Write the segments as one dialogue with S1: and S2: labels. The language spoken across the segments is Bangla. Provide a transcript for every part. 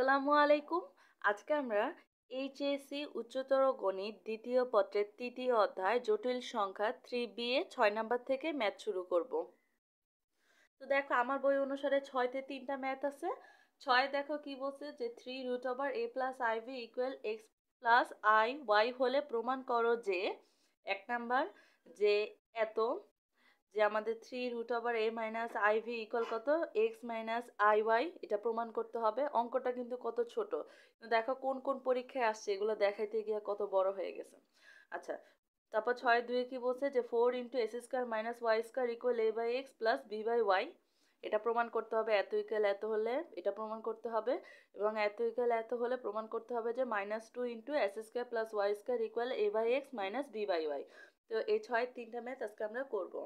S1: আসসালামু আলাইকুম আজকে আমরা এইচএসি উচ্চতর গণিত দ্বিতীয় পত্রের তৃতীয় অধ্যায় জটিল সংখ্যা থ্রি বি এ ছয় নাম্বার থেকে ম্যাথ শুরু করব তো দেখো আমার বই অনুসারে ছয়তে তিনটা ম্যাথ আছে ছয় দেখো কি বলছে যে three root over A plus I V equal X plus I Y হলে প্রমাণ করো যে এক নাম্বার যে এত যে আমাদের three root over A minus V equal কত এক্স মাইনাস আই ওয়াই এটা প্রমাণ করতে হবে অঙ্কটা কিন্তু কত ছোট দেখো কোন কোন পরীক্ষায় আসছে এগুলো দেখাইতে গিয়ে কত বড় হয়ে গেছে আচ্ছা তারপর ছয় দুয়ে কি বলছে যে four into S square minus Y square equal A by X plus B by Y এটা প্রমাণ করতে হবে এত ইকাল এত হলে এটা প্রমাণ করতে হবে এবং এত ইকাল এত হলে প্রমাণ করতে হবে যে minus two into S square plus Y square equal A by X minus B by Y তো এই ছয় তিনটা ম্যাথ আজকে আমরা করবো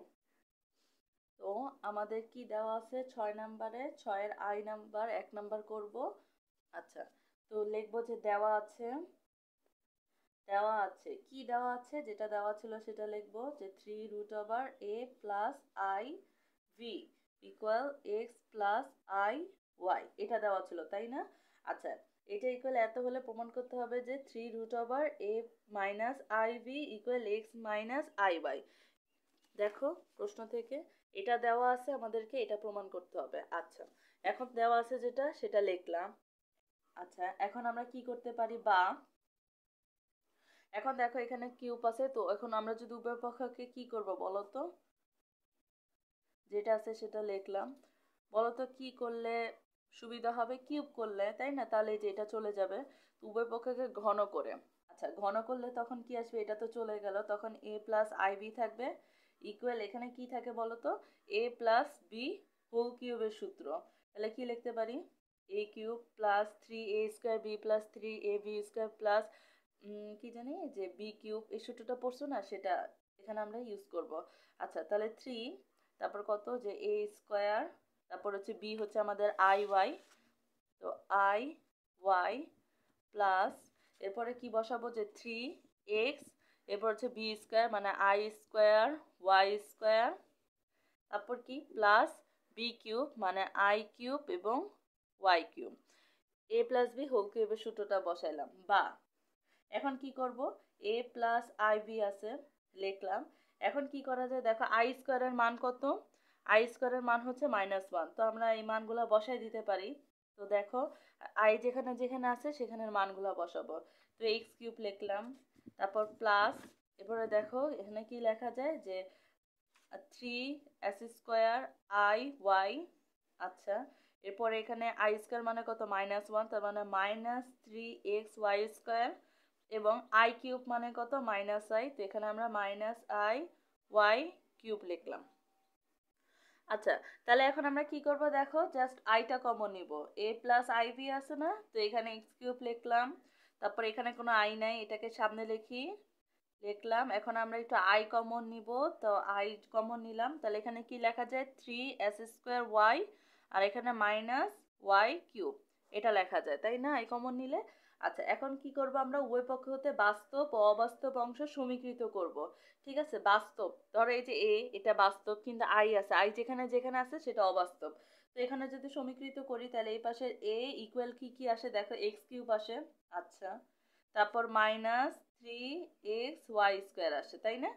S1: তো আমাদের কি দেওয়া আছে ছয় নাম্বারে ছয়ের আই নাম্বার এক নাম্বার করব আচ্ছা তো লিখবো যে দেওয়া আছে দেওয়া আছে কি দেওয়া আছে যেটা দেওয়া ছিল সেটা লিখবো যে three root over A plus I V equal X plus I Y এটা দেওয়া ছিল তাই না আচ্ছা এটা ইকুয়াল এত হলে প্রমাণ করতে হবে যে three root over A minus I V equal X minus I Y দেখো প্রশ্ন থেকে এটা দেওয়া আছে আমাদেরকে এটা প্রমাণ করতে হবে আচ্ছা এখন দেওয়া আছে যেটা সেটা লিখলাম আচ্ছা এখন আমরা কি করতে পারি বা এখন দেখো এখানে কিউ আছে তো এখন আমরা যদি উভয় পক্ষকে কি করব বলো তো যেটা আছে সেটা লিখলাম বলো তো কি করলে সুবিধা হবে কিউব করলে তাই না তাহলে যে এটা চলে যাবে উভয় পক্ষকে ঘন করে আচ্ছা ঘন করলে তখন কি আসবে এটা তো চলে গেল তখন এ প্লাস আইবি থাকবে ইকুয়াল এখানে কি থাকে বলো তো এ প্লাস বি হোল কিউবের সূত্র তাহলে কি লিখতে পারি A cube plus three A square B plus three A B square plus কি জানি যে বি কিউব এই সূত্রটা পড়ছো না সেটা এখানে আমরা ইউজ করব আচ্ছা তাহলে থ্রি তারপর কত যে এ স্কোয়ার তারপর হচ্ছে বি হচ্ছে আমাদের আই ওয়াই তো আই ওয়াই প্লাস এরপরে কি বসাবো যে থ্রি এক্স এরপর হচ্ছে বি স্কোয়ার মানে আই স্কোয়ার ওয়াই স্কোয়ার তারপর কি প্লাস বি কিউব মানে আই কিউব এবং Y cube A plus B whole কিউবের সূত্রটা বসাইলাম বা এখন কি করব এ প্লাস আই বি আছে লিখলাম এখন কি করা যায় দেখো আই স্কোয়ারের মান কত আই স্কোয়ারের মান হচ্ছে মাইনাস ওয়ান তো আমরা এই মানগুলো বসাই দিতে পারি তো দেখো আই যেখানে যেখানে আছে সেখানের মানগুলো বসাবো তো এক্স কিউব লিখলাম তারপর প্লাস এরপরে দেখো এখানে কি লেখা যায় যে three S square I Y আচ্ছা এরপরে এখানে আই স্কোয়ার মানে কত মাইনাস ওয়ান তার মানে minus three X Y square এবং আই কিউব মানে কত মাইনাস আই তো এখানে আমরা মাইনাস আই ওয়াই কিউব লিখলাম আচ্ছা তাহলে এখন আমরা কি করব দেখো জাস্ট আইটা কমন নিব এ প্লাস আই বি আছে না তো এখানে এক্স কিউব লিখলাম তারপর এখানে কোনো আই নাই এটাকে সামনে লিখি লিখলাম এখন আমরা একটু আই কমন নিব তো আই কমন নিলাম তাহলে এখানে কি লেখা যায় থ্রি এস স্কোয়ার ওয়াই আর এখানে মাইনাস ওয়াই কিউব এটা লেখা যায় তাই না আই কমন নিলে আচ্ছা এখন কি করব আমরা উভয় পক্ষ হতে বাস্তব ও অবাস্তব অংশ সমীকৃত করব ঠিক আছে বাস্তব ধরো এই যে এ এটা বাস্তব কিন্তু আই আছে আই যেখানে যেখানে আছে সেটা অবাস্তব তো এখানে যদি সমীকৃত করি তাহলে এই পাশে এ ইকুয়াল কি কি আসে দেখো এক্স কিউব আসে আচ্ছা তারপর minus three X Y square আসে তাই না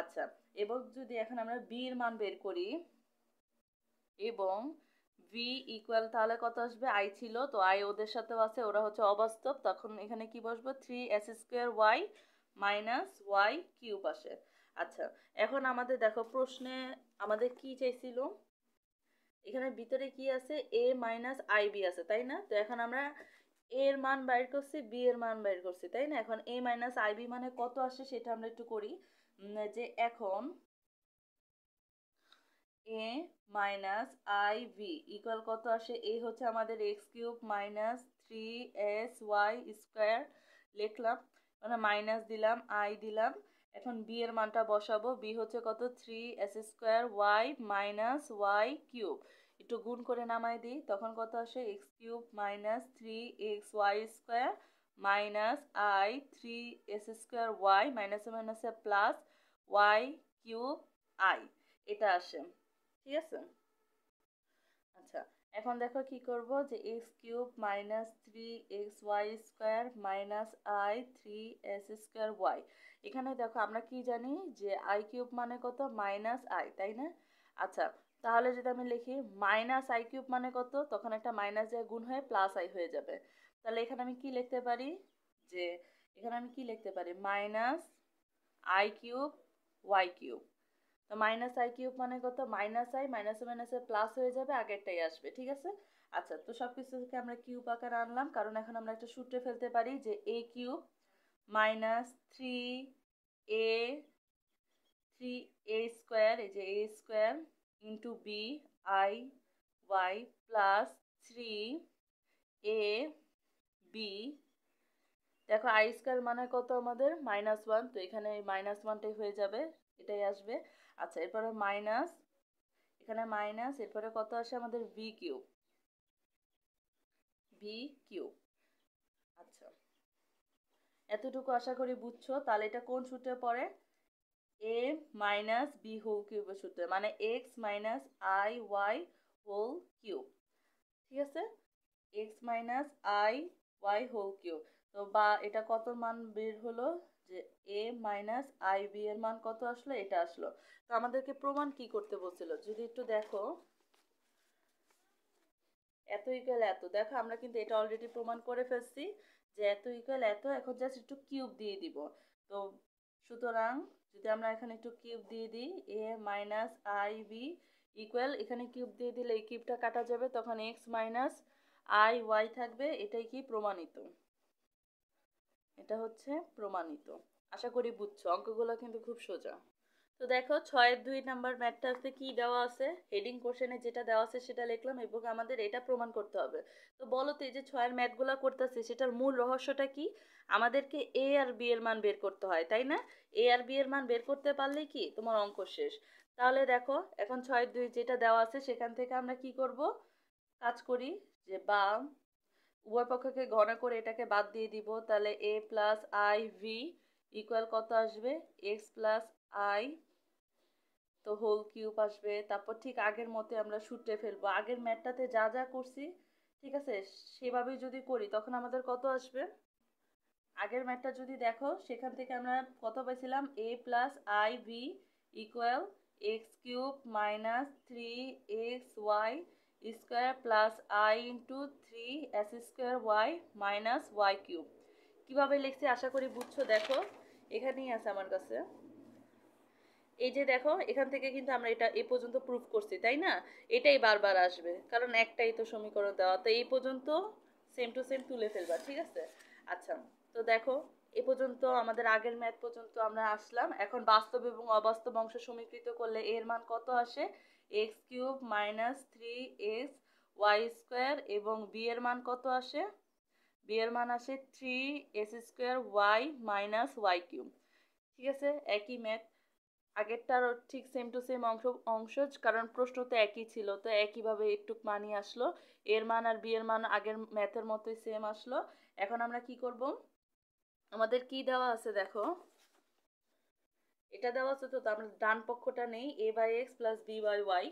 S1: আচ্ছা এবং যদি এখন আমরা বি এর মান বের করি এবং ভি ইকুয়াল তাহলে কত আসবে আই ছিল তো আই ওদের সাথেও আছে ওরা হচ্ছে অবাস্তব তখন এখানে কি বসবো three S square Y minus Y cube আসে আচ্ছা এখন আমাদের দেখো প্রশ্নে আমাদের কি চাইছিল এখানে ভিতরে কি আছে এ মাইনাস বি আছে তাই না তো এখন আমরা এর মান বাইর করছি বি এর মান বাইর করছি তাই না এখন এ মাইনাস বি মানে কত আসে সেটা আমরা একটু করি যে এখন A minus I V equal কত আসে এ হচ্ছে আমাদের X cube minus three S Y square লিখলাম মানে মাইনাস দিলাম আই দিলাম এখন বি এর মানটা বসাবো বি হচ্ছে কত three S square Y minus Y cube একটু গুণ করে নামাই দিই তখন কত আসে X cube minus three X Y square minus I three S square Y মাইনাসে মাইনাসে প্লাস ওয়াই কিউব আই এটা আসে ঠিক আছে আচ্ছা এখন দেখো কি করব যে X cube minus three X Y square minus I three S square Y এখানে দেখো আমরা কি জানি যে আই কিউব মানে কত মাইনাস আই তাই না আচ্ছা তাহলে যদি আমি লিখি মাইনাস আই কিউব মানে কত তখন একটা মাইনাস দিয়ে গুণ হয়ে প্লাস আই হয়ে যাবে তাহলে এখানে আমি কি লিখতে পারি যে এখানে আমি কি লিখতে পারি minus I cube Y cube তো মাইনাস আই কিউব মানে কত মাইনাস আই মাইনাস মাইনাসে প্লাস হয়ে যাবে আগেরটাই আসবে ঠিক আছে আচ্ছা তো সব কিছুকে আমরা কিউব আকারে আনলাম কারণ এখন আমরা একটা সূত্রে ফেলতে পারি যে A cube minus three A three A square এই যে এ square into B I Y plus three A B দেখো আই স্কোয়ার মানে কত আমাদের মাইনাস ওয়ান তো এখানে মাইনাস ওয়ানটাই হয়ে যাবে এটাই আসবে আচ্ছা এরপরে মাইনাস এখানে মাইনাস এরপরে কত আসে আমাদের ভি কিউব ভি কিউব আচ্ছা এতটুকু আশা করি বুঝছো তাহলে এটা কোন সূত্রে পড়ে এ মাইনাস বি হোল কিউবের সূত্র মানে X minus I Y whole cube ঠিক আছে X minus I Y whole cube তো বা এটা কত মান বের হলো যে এ মাইনাস আই বি এর মান কত আসলো এটা আসলো তো আমাদেরকে প্রমাণ কি করতে বলছিল যদি একটু দেখো এত ইকুয়াল এত দেখো আমরা কিন্তু এটা অলরেডি প্রমাণ করে ফেলছি যে এত ইকুয়াল এত এখন জাস্ট একটু কিউব দিয়ে দিব তো সুতরাং যদি আমরা এখানে একটু কিউব দিয়ে দিই A minus I B equal এখানে কিউব দিয়ে দিলে এই কিউবটা কাটা যাবে তখন এক্স মাইনাস আই ওয়াই থাকবে এটাই কি প্রমাণিত এটা হচ্ছে প্রমাণিত আশা করি বুঝছো অঙ্কগুলো কিন্তু খুব সোজা তো দেখো ছয়ের দুই নাম্বার ম্যাটটাতে কি দেওয়া আছে হেডিং কোশনে যেটা দেওয়া আছে সেটা লিখলাম এবং আমাদের এটা প্রমাণ করতে হবে তো বলো তো এই যে ছয়ের ম্যাথগুলো করতেছে সেটার মূল রহস্যটা কি আমাদেরকে এ আর বি এর মান বের করতে হয় তাই না এ আর বি এর মান বের করতে পারলে কি তোমার অঙ্ক শেষ তাহলে দেখো এখন ছয়ের দুই যেটা দেওয়া আছে সেখান থেকে আমরা কি করব কাজ করি যে বা উভয় পক্ষকে ঘন করে এটাকে বাদ দিয়ে দিব তাহলে এ প্লাস আই ভি ইকুয়াল কত আসবে এক্স প্লাস আই তো হোল কিউব আসবে তারপর ঠিক আগের মতে আমরা শুটে ফেলবো আগের ম্যাটটাতে যা যা করছি ঠিক আছে সেভাবেই যদি করি তখন আমাদের কত আসবে আগের ম্যাটটা যদি দেখো সেখান থেকে আমরা কত পেয়েছিলাম A plus I V equal X cube minus three X Y square plus I into three S square Y minus Y cube কীভাবে লিখছি আশা করি বুঝছো দেখো এখানেই আছে আমার কাছে এই যে দেখো এখান থেকে কিন্তু আমরা এটা এ পর্যন্ত প্রুফ করছি তাই না এটাই বারবার আসবে কারণ একটাই তো সমীকরণ দেওয়া তো এই পর্যন্ত সেম টু সেম তুলে ফেলবা ঠিক আছে আচ্ছা তো দেখো এ পর্যন্ত আমাদের আগের ম্যাথ পর্যন্ত আমরা আসলাম এখন বাস্তব এবং অবাস্তব অংশ সমীকৃত করলে এর মান কত আসে X cube minus three X Y square এবং বি এর মান কত আসে বি এর মান আসে three S square Y minus Y cube ঠিক আছে একই ম্যাথ আগেরটারও ঠিক সেম টু সেম অংশ অংশ কারণ প্রশ্ন তো একই ছিল তো একইভাবে একটু মানি আসলো এর মান আর বিয়ের মান আগের ম্যাথের মতোই সেম আসলো এখন আমরা কি করব আমাদের কি দেওয়া আছে দেখো এটা দেওয়া আছে তো আমরা ডান পক্ষটা নেই A by X plus B by Y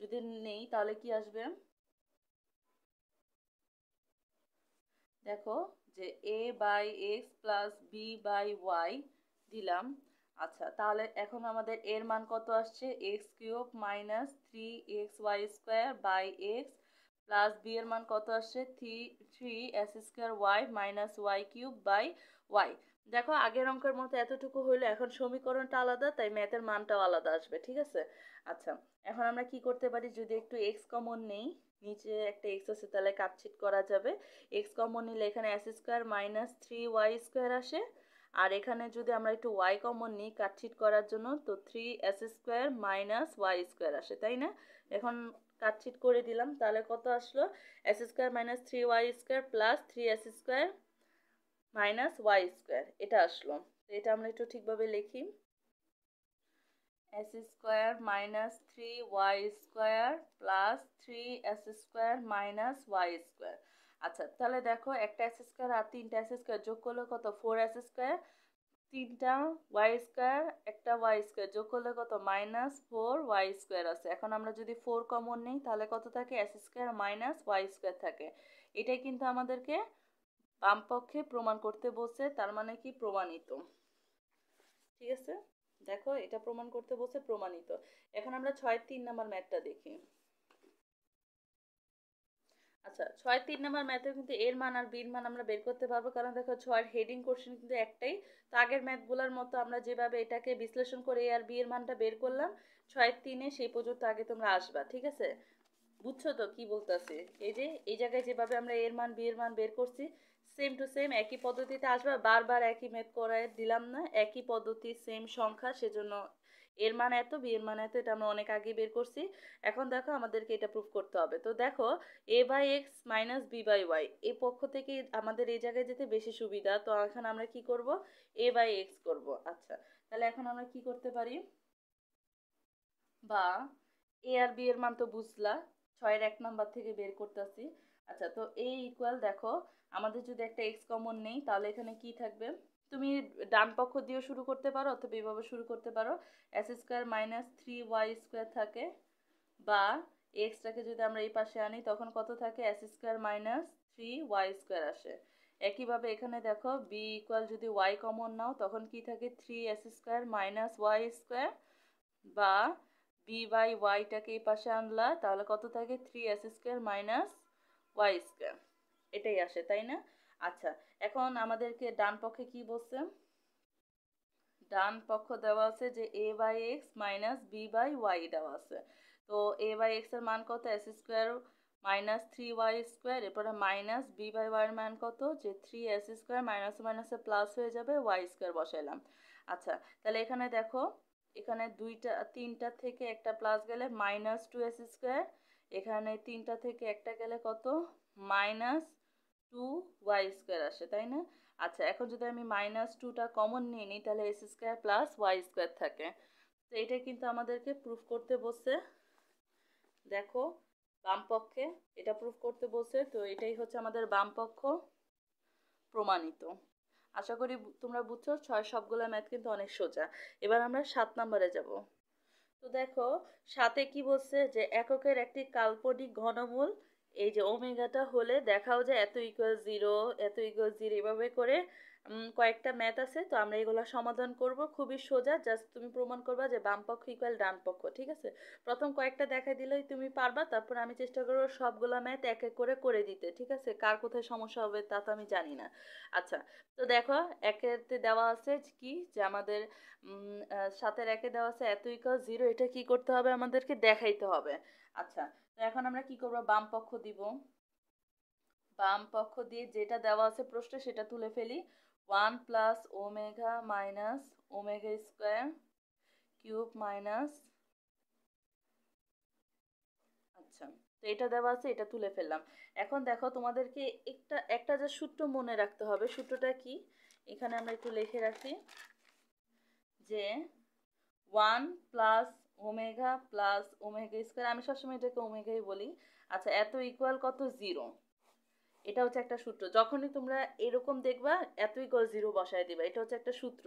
S1: যদি নেই তাহলে কি আসবে দেখো যে A by X plus B by Y দিলাম আচ্ছা তাহলে এখন আমাদের এর মান কত আসছে X cube minus three X Y square by X plus B এর মান কত আসছে three three S square Y minus Y cube by Y দেখো আগের অঙ্কের মতো এতটুকু হইলো এখন সমীকরণটা আলাদা তাই ম্যাথের মানটাও আলাদা আসবে ঠিক আছে আচ্ছা এখন আমরা কি করতে পারি যদি একটু এক্স কমন নেই নিচে একটা এক্স আছে তাহলে কাটছিট করা যাবে এক্স কমন নিলে এখানে S square minus three Y square আসে আর এখানে যদি আমরা একটু ওয়াই কমন নিই কাটছিট করার জন্য তো three S square minus Y square আসে তাই না এখন কাটছিট করে দিলাম তাহলে কত আসলো S square minus three Y square plus three S square minus Y square এটা আসলো তো এটা আমরা একটু ঠিকভাবে লিখি S square minus three Y square plus three S square minus Y square আচ্ছা তাহলে দেখো একটা এস স্কোয়ার আর তিনটা এস স্কোয়ার যোগ করলে কত ফোর এস স্কোয়ার তিনটা ওয়াই স্কোয়ার একটা ওয়াই স্কোয়ার যোগ করলে কত মাইনাস ফোর ওয়াই স্কোয়ার আছে এখন আমরা যদি ফোর কমন নিই তাহলে কত থাকে S square minus Y square থাকে এটাই কিন্তু আমাদেরকে বামপক্ষে প্রমাণ করতে বলছে তার মানে কি প্রমাণিত ঠিক আছে দেখো এটা প্রমাণ করতে বলছে প্রমাণিত এখন আমরা ছয় তিন নাম্বার ম্যাথটা দেখি আচ্ছা ছয় তিন নাম্বার ম্যাথে কিন্তু এর মান আর বির মান আমরা বের করতে পারবো কারণ দেখো ছয়ের হেডিং কোশ্চেন কিন্তু একটাই তো আগের ম্যাথগুলোর মতো আমরা যেভাবে এটাকে বিশ্লেষণ করে এ আর বিয়ের এর মানটা বের করলাম ছয়ের তিনে সেই পর্যন্ত আগে তোমরা আসবা ঠিক আছে বুঝছো তো কি বলতাছি এই যে এই জায়গায় যেভাবে আমরা এর মান বিয়ের এর মান বের করছি সেম টু সেম একই পদ্ধতিতে আসবা বারবার একই ম্যাথ করায় দিলাম না একই পদ্ধতি সেম সংখ্যা সেজন্য এর মান এত বি এর মান এত এটা আমরা অনেক আগে বের করছি এখন দেখো আমাদেরকে এটা প্রুফ করতে হবে তো দেখো A by X minus B by Y এ পক্ষ থেকে আমাদের এই জায়গায় যেতে বেশি সুবিধা তো এখন আমরা কি করব এ বাই এক্স করবো আচ্ছা তাহলে এখন আমরা কি করতে পারি বা এ আর বি এর মান তো বুঝলা ছয়ের এক নাম্বার থেকে বের করতেছি আচ্ছা তো এ ইকুয়াল দেখো আমাদের যদি একটা এক্স কমন নেই তাহলে এখানে কি থাকবে তুমি ডান পক্ষ দিয়েও শুরু করতে পারো অথবা এইভাবে শুরু করতে পারো S square minus three Y square থাকে বা এক্সটাকে যদি আমরা এই পাশে আনি তখন কত থাকে S square minus three Y square আসে একইভাবে এখানে দেখো বি ইকুয়াল যদি ওয়াই কমন নাও তখন কি থাকে three S square minus Y square বা বি বাই ওয়াইটাকে এই পাশে আনলা তাহলে কত থাকে three S square minus Y square এটাই আসে তাই না আচ্ছা এখন আমাদেরকে ডান পক্ষে কি বলছে ডান পক্ষ দেওয়া আছে যে A by X minus B by Y দেওয়া আছে তো এ বাই এক্সের মান কত S square minus three Y square এরপরে মাইনাস বি বাই ওয়াইয়ের মান কত যে থ্রি এস স্কোয়ার মাইনাস মাইনাসে প্লাস হয়ে যাবে ওয়াই স্কোয়ার বসাইলাম আচ্ছা তাহলে এখানে দেখো এখানে দুইটা তিনটা থেকে একটা প্লাস গেলে মাইনাস টু এস স্কোয়ার এখানে তিনটা থেকে একটা গেলে কত মাইনাস টু ওয়াই স্কোয়ার আসে তাই না আচ্ছা এখন যদি আমি মাইনাস টুটা কমন নিয়ে নিই তাহলে S square plus Y square থাকে তো এটা কিন্তু আমাদেরকে প্রুফ করতে বসছে দেখো বামপক্ষে এটা প্রুফ করতে বসছে তো এটাই হচ্ছে আমাদের বামপক্ষ প্রমাণিত আশা করি তোমরা বুঝছো ছয় সবগুলো ম্যাথ কিন্তু অনেক সোজা এবার আমরা সাত নম্বরে যাব তো দেখো সাথে কি বলছে যে এককের একটি কাল্পনিক ঘনমূল এই যে ওমেগাটা হলে দেখাও যে এত ইকুয়াল জিরো এত ইকুয়াল জিরো এভাবে করে কয়েকটা ম্যাথ আছে তো আমরা এগুলো সমাধান করব খুবই সোজা জাস্ট তুমি প্রমাণ করবা যে বাম পক্ষ ইকুয়াল ডান পক্ষ ঠিক আছে প্রথম কয়েকটা দেখাই দিলেই তুমি পারবা তারপর আমি চেষ্টা করবো সবগুলো ম্যাথ এক এক করে করে দিতে ঠিক আছে কার কোথায় সমস্যা হবে তা তো আমি জানি না আচ্ছা তো দেখো একেতে দেওয়া আছে কি যে আমাদের সাতের একে দেওয়া আছে এত ইকুয়াল জিরো এটা কি করতে হবে আমাদেরকে দেখাইতে হবে আচ্ছা তো এখন আমরা কি করব বাম পক্ষ দিব বাম পক্ষ দিয়ে যেটা দেওয়া আছে প্রশ্নে সেটা তুলে ফেলি one plus omega minus omega square cube minus আচ্ছা তো এটা দেওয়া আছে এটা তুলে ফেললাম এখন দেখো তোমাদেরকে একটা একটা যা সূত্র মনে রাখতে হবে সূত্রটা কি এখানে আমরা একটু লিখে রাখি যে one plus omega plus omega square আমি সবসময় এটাকে ওমেগাই বলি আচ্ছা এত ইকুয়াল কত জিরো এটা হচ্ছে একটা সূত্র যখনই তোমরা এরকম দেখবা এত ইকুয়াল জিরো বসায় দিবা এটা হচ্ছে একটা সূত্র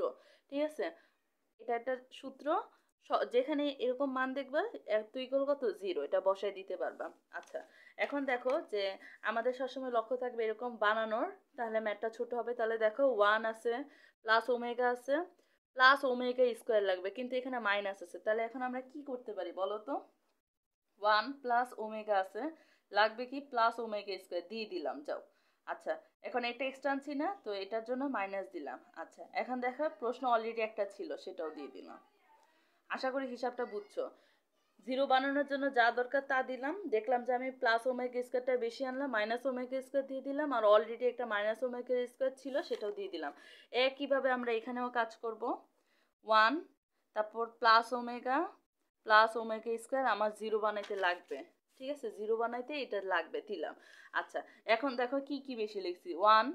S1: ঠিক আছে এটা একটা সূত্র যেখানে এরকম মান দেখবা এত ইকুয়াল কত জিরো এটা বসায় দিতে পারবা আচ্ছা এখন দেখো যে আমাদের সবসময় লক্ষ্য থাকবে এরকম বানানোর তাহলে ম্যাটটা ছোট হবে তাহলে দেখো ওয়ান আছে প্লাস ওমেগা আছে প্লাস ওমেগা স্কোয়ার লাগবে কিন্তু এখানে মাইনাস আছে তাহলে এখন আমরা কি করতে পারি বলো তো ওয়ান প্লাস ওমেগা আছে লাগবে কি প্লাস ওমেগা স্কোয়ার দিয়ে দিলাম যাও আচ্ছা এখন এটা এক্সট্রা আনছি না তো এটার জন্য মাইনাস দিলাম আচ্ছা এখন দেখা প্রশ্ন অলরেডি একটা ছিল সেটাও দিয়ে দিলাম আশা করি হিসাবটা বুঝছো জিরো বানানোর জন্য যা দরকার তা দিলাম দেখলাম যে আমি প্লাস ওমেক স্কোয়ারটা বেশি আনলাম মাইনাস ওমেক স্কোয়ার দিয়ে দিলাম আর অলরেডি একটা মাইনাস ওমেক স্কোয়ার ছিল সেটাও দিয়ে দিলাম একইভাবে আমরা এখানেও কাজ করব ওয়ান তারপর plus omega plus omega square আমার জিরো বানাইতে লাগবে ঠিক আছে জিরো বানাইতে এটা লাগবে দিলাম আচ্ছা এখন দেখো কি কি বেশি লিখছি ওয়ান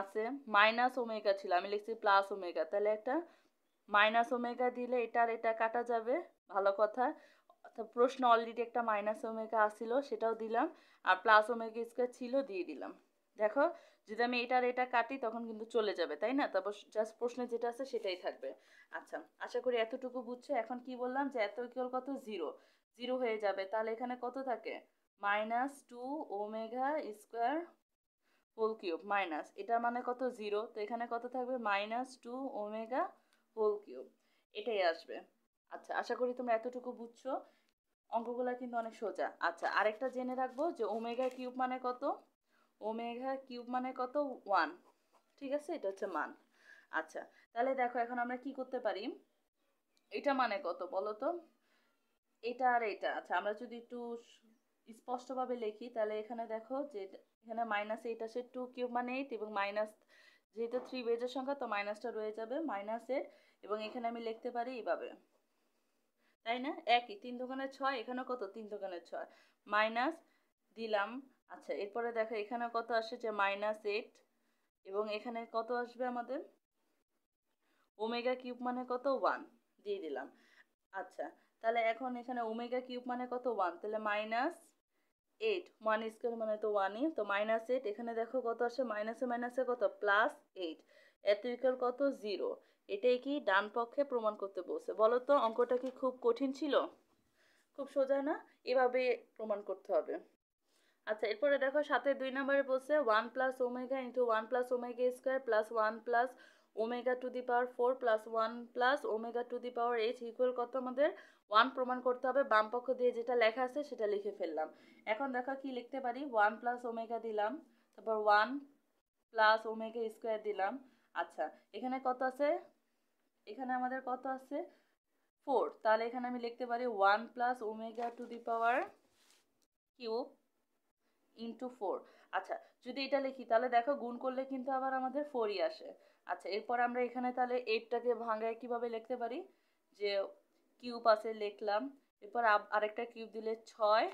S1: আছে মাইনাস ওমেগা ছিল আমি লিখছি প্লাস ওমেগা তাহলে একটা মাইনাস ওমেগা দিলে এটা আর এটা কাটা যাবে ভালো কথা তো প্রশ্ন অলরেডি একটা মাইনাস ওমেগা আসছিল সেটাও দিলাম আর প্লাস ওমেগা স্কোয়ার ছিল দিয়ে দিলাম দেখো যদি আমি এটার এটা কাটি তখন কিন্তু চলে যাবে তাই না তারপর জাস্ট প্রশ্নে যেটা আছে সেটাই থাকবে আচ্ছা আশা করি এতটুকু বুঝছো এখন কি বললাম যে এত ইকুয়াল কত জিরো জিরো হয়ে যাবে তাহলে এখানে কত থাকে minus two omega square whole cube minus এটা মানে কত জিরো তো এখানে কত থাকবে minus two omega whole cube এটাই আসবে আচ্ছা আশা করি তোমরা এতটুকু বুঝছো অঙ্কগুলো কিন্তু অনেক সোজা আচ্ছা আরেকটা জেনে রাখবো যে ওমেগা কিউব মানে কত ওমেঘা কিউব মানে কত ওয়ান ঠিক আছে এটা হচ্ছে মান আচ্ছা তাহলে দেখো এখন আমরা কি করতে পারি এটা মানে কত বলো তো এটা আর এটা আচ্ছা আমরা যদি একটু স্পষ্টভাবে লিখি তাহলে এখানে দেখো যে এখানে মাইনাস এইট আছে টু কিউব মানে এইট এবং মাইনাস যেহেতু থ্রি বেজের সংখ্যা তো মাইনাসটা রয়ে যাবে মাইনাস এইট এবং এখানে আমি লিখতে পারি এইভাবে তাই না একই তিন দোকানে ছয় এখানে কত তিন দোকানে ছয় মাইনাস দিলাম আচ্ছা এরপরে দেখো এখানে কত আসে যে মাইনাস এইট এবং এখানে কত আসবে আমাদের ওমেগা কিউব মানে কত ওয়ান দিয়ে দিলাম আচ্ছা তাহলে এখন এখানে ওমেগা কিউব মানে কত ওয়ান তাহলে মাইনাস এইট ওয়ান স্কোয়ার মানে তো ওয়ানই তো মাইনাস এইট এখানে দেখো কত আসে মাইনাসে মাইনাসে কত প্লাস এইট এত ইকুয়াল কত জিরো এটাই কি ডান পক্ষে প্রমাণ করতে বলছে বলো তো অঙ্কটা কি খুব কঠিন ছিল খুব সোজা না এভাবে প্রমাণ করতে হবে আচ্ছা এরপরে দেখো সাথে দুই নম্বরে বলছে one plus omega into one plus omega square plus one plus omega to the power four plus one plus omega to the power H equal কত আমাদের ওয়ান প্রমাণ করতে হবে বাম পক্ষ দিয়ে যেটা লেখা আছে সেটা লিখে ফেললাম এখন দেখো কি লিখতে পারি ওয়ান প্লাস ওমেগা দিলাম তারপর ওয়ান প্লাস ওমেগা স্কোয়ার দিলাম আচ্ছা এখানে কত আছে এখানে আমাদের কত আছে ফোর তাহলে এখানে আমি লিখতে পারি one plus omega to the power cube into four আচ্ছা যদি এটা লিখি তাহলে দেখো গুণ করলে কিন্তু আবার আমাদের ফোরই আসে আচ্ছা এরপর আমরা এখানে তাহলে এইটটাকে ভাঙায় কিভাবে লিখতে পারি যে কিউব আছে লিখলাম এরপর আরেকটা কিউব দিলে ছয়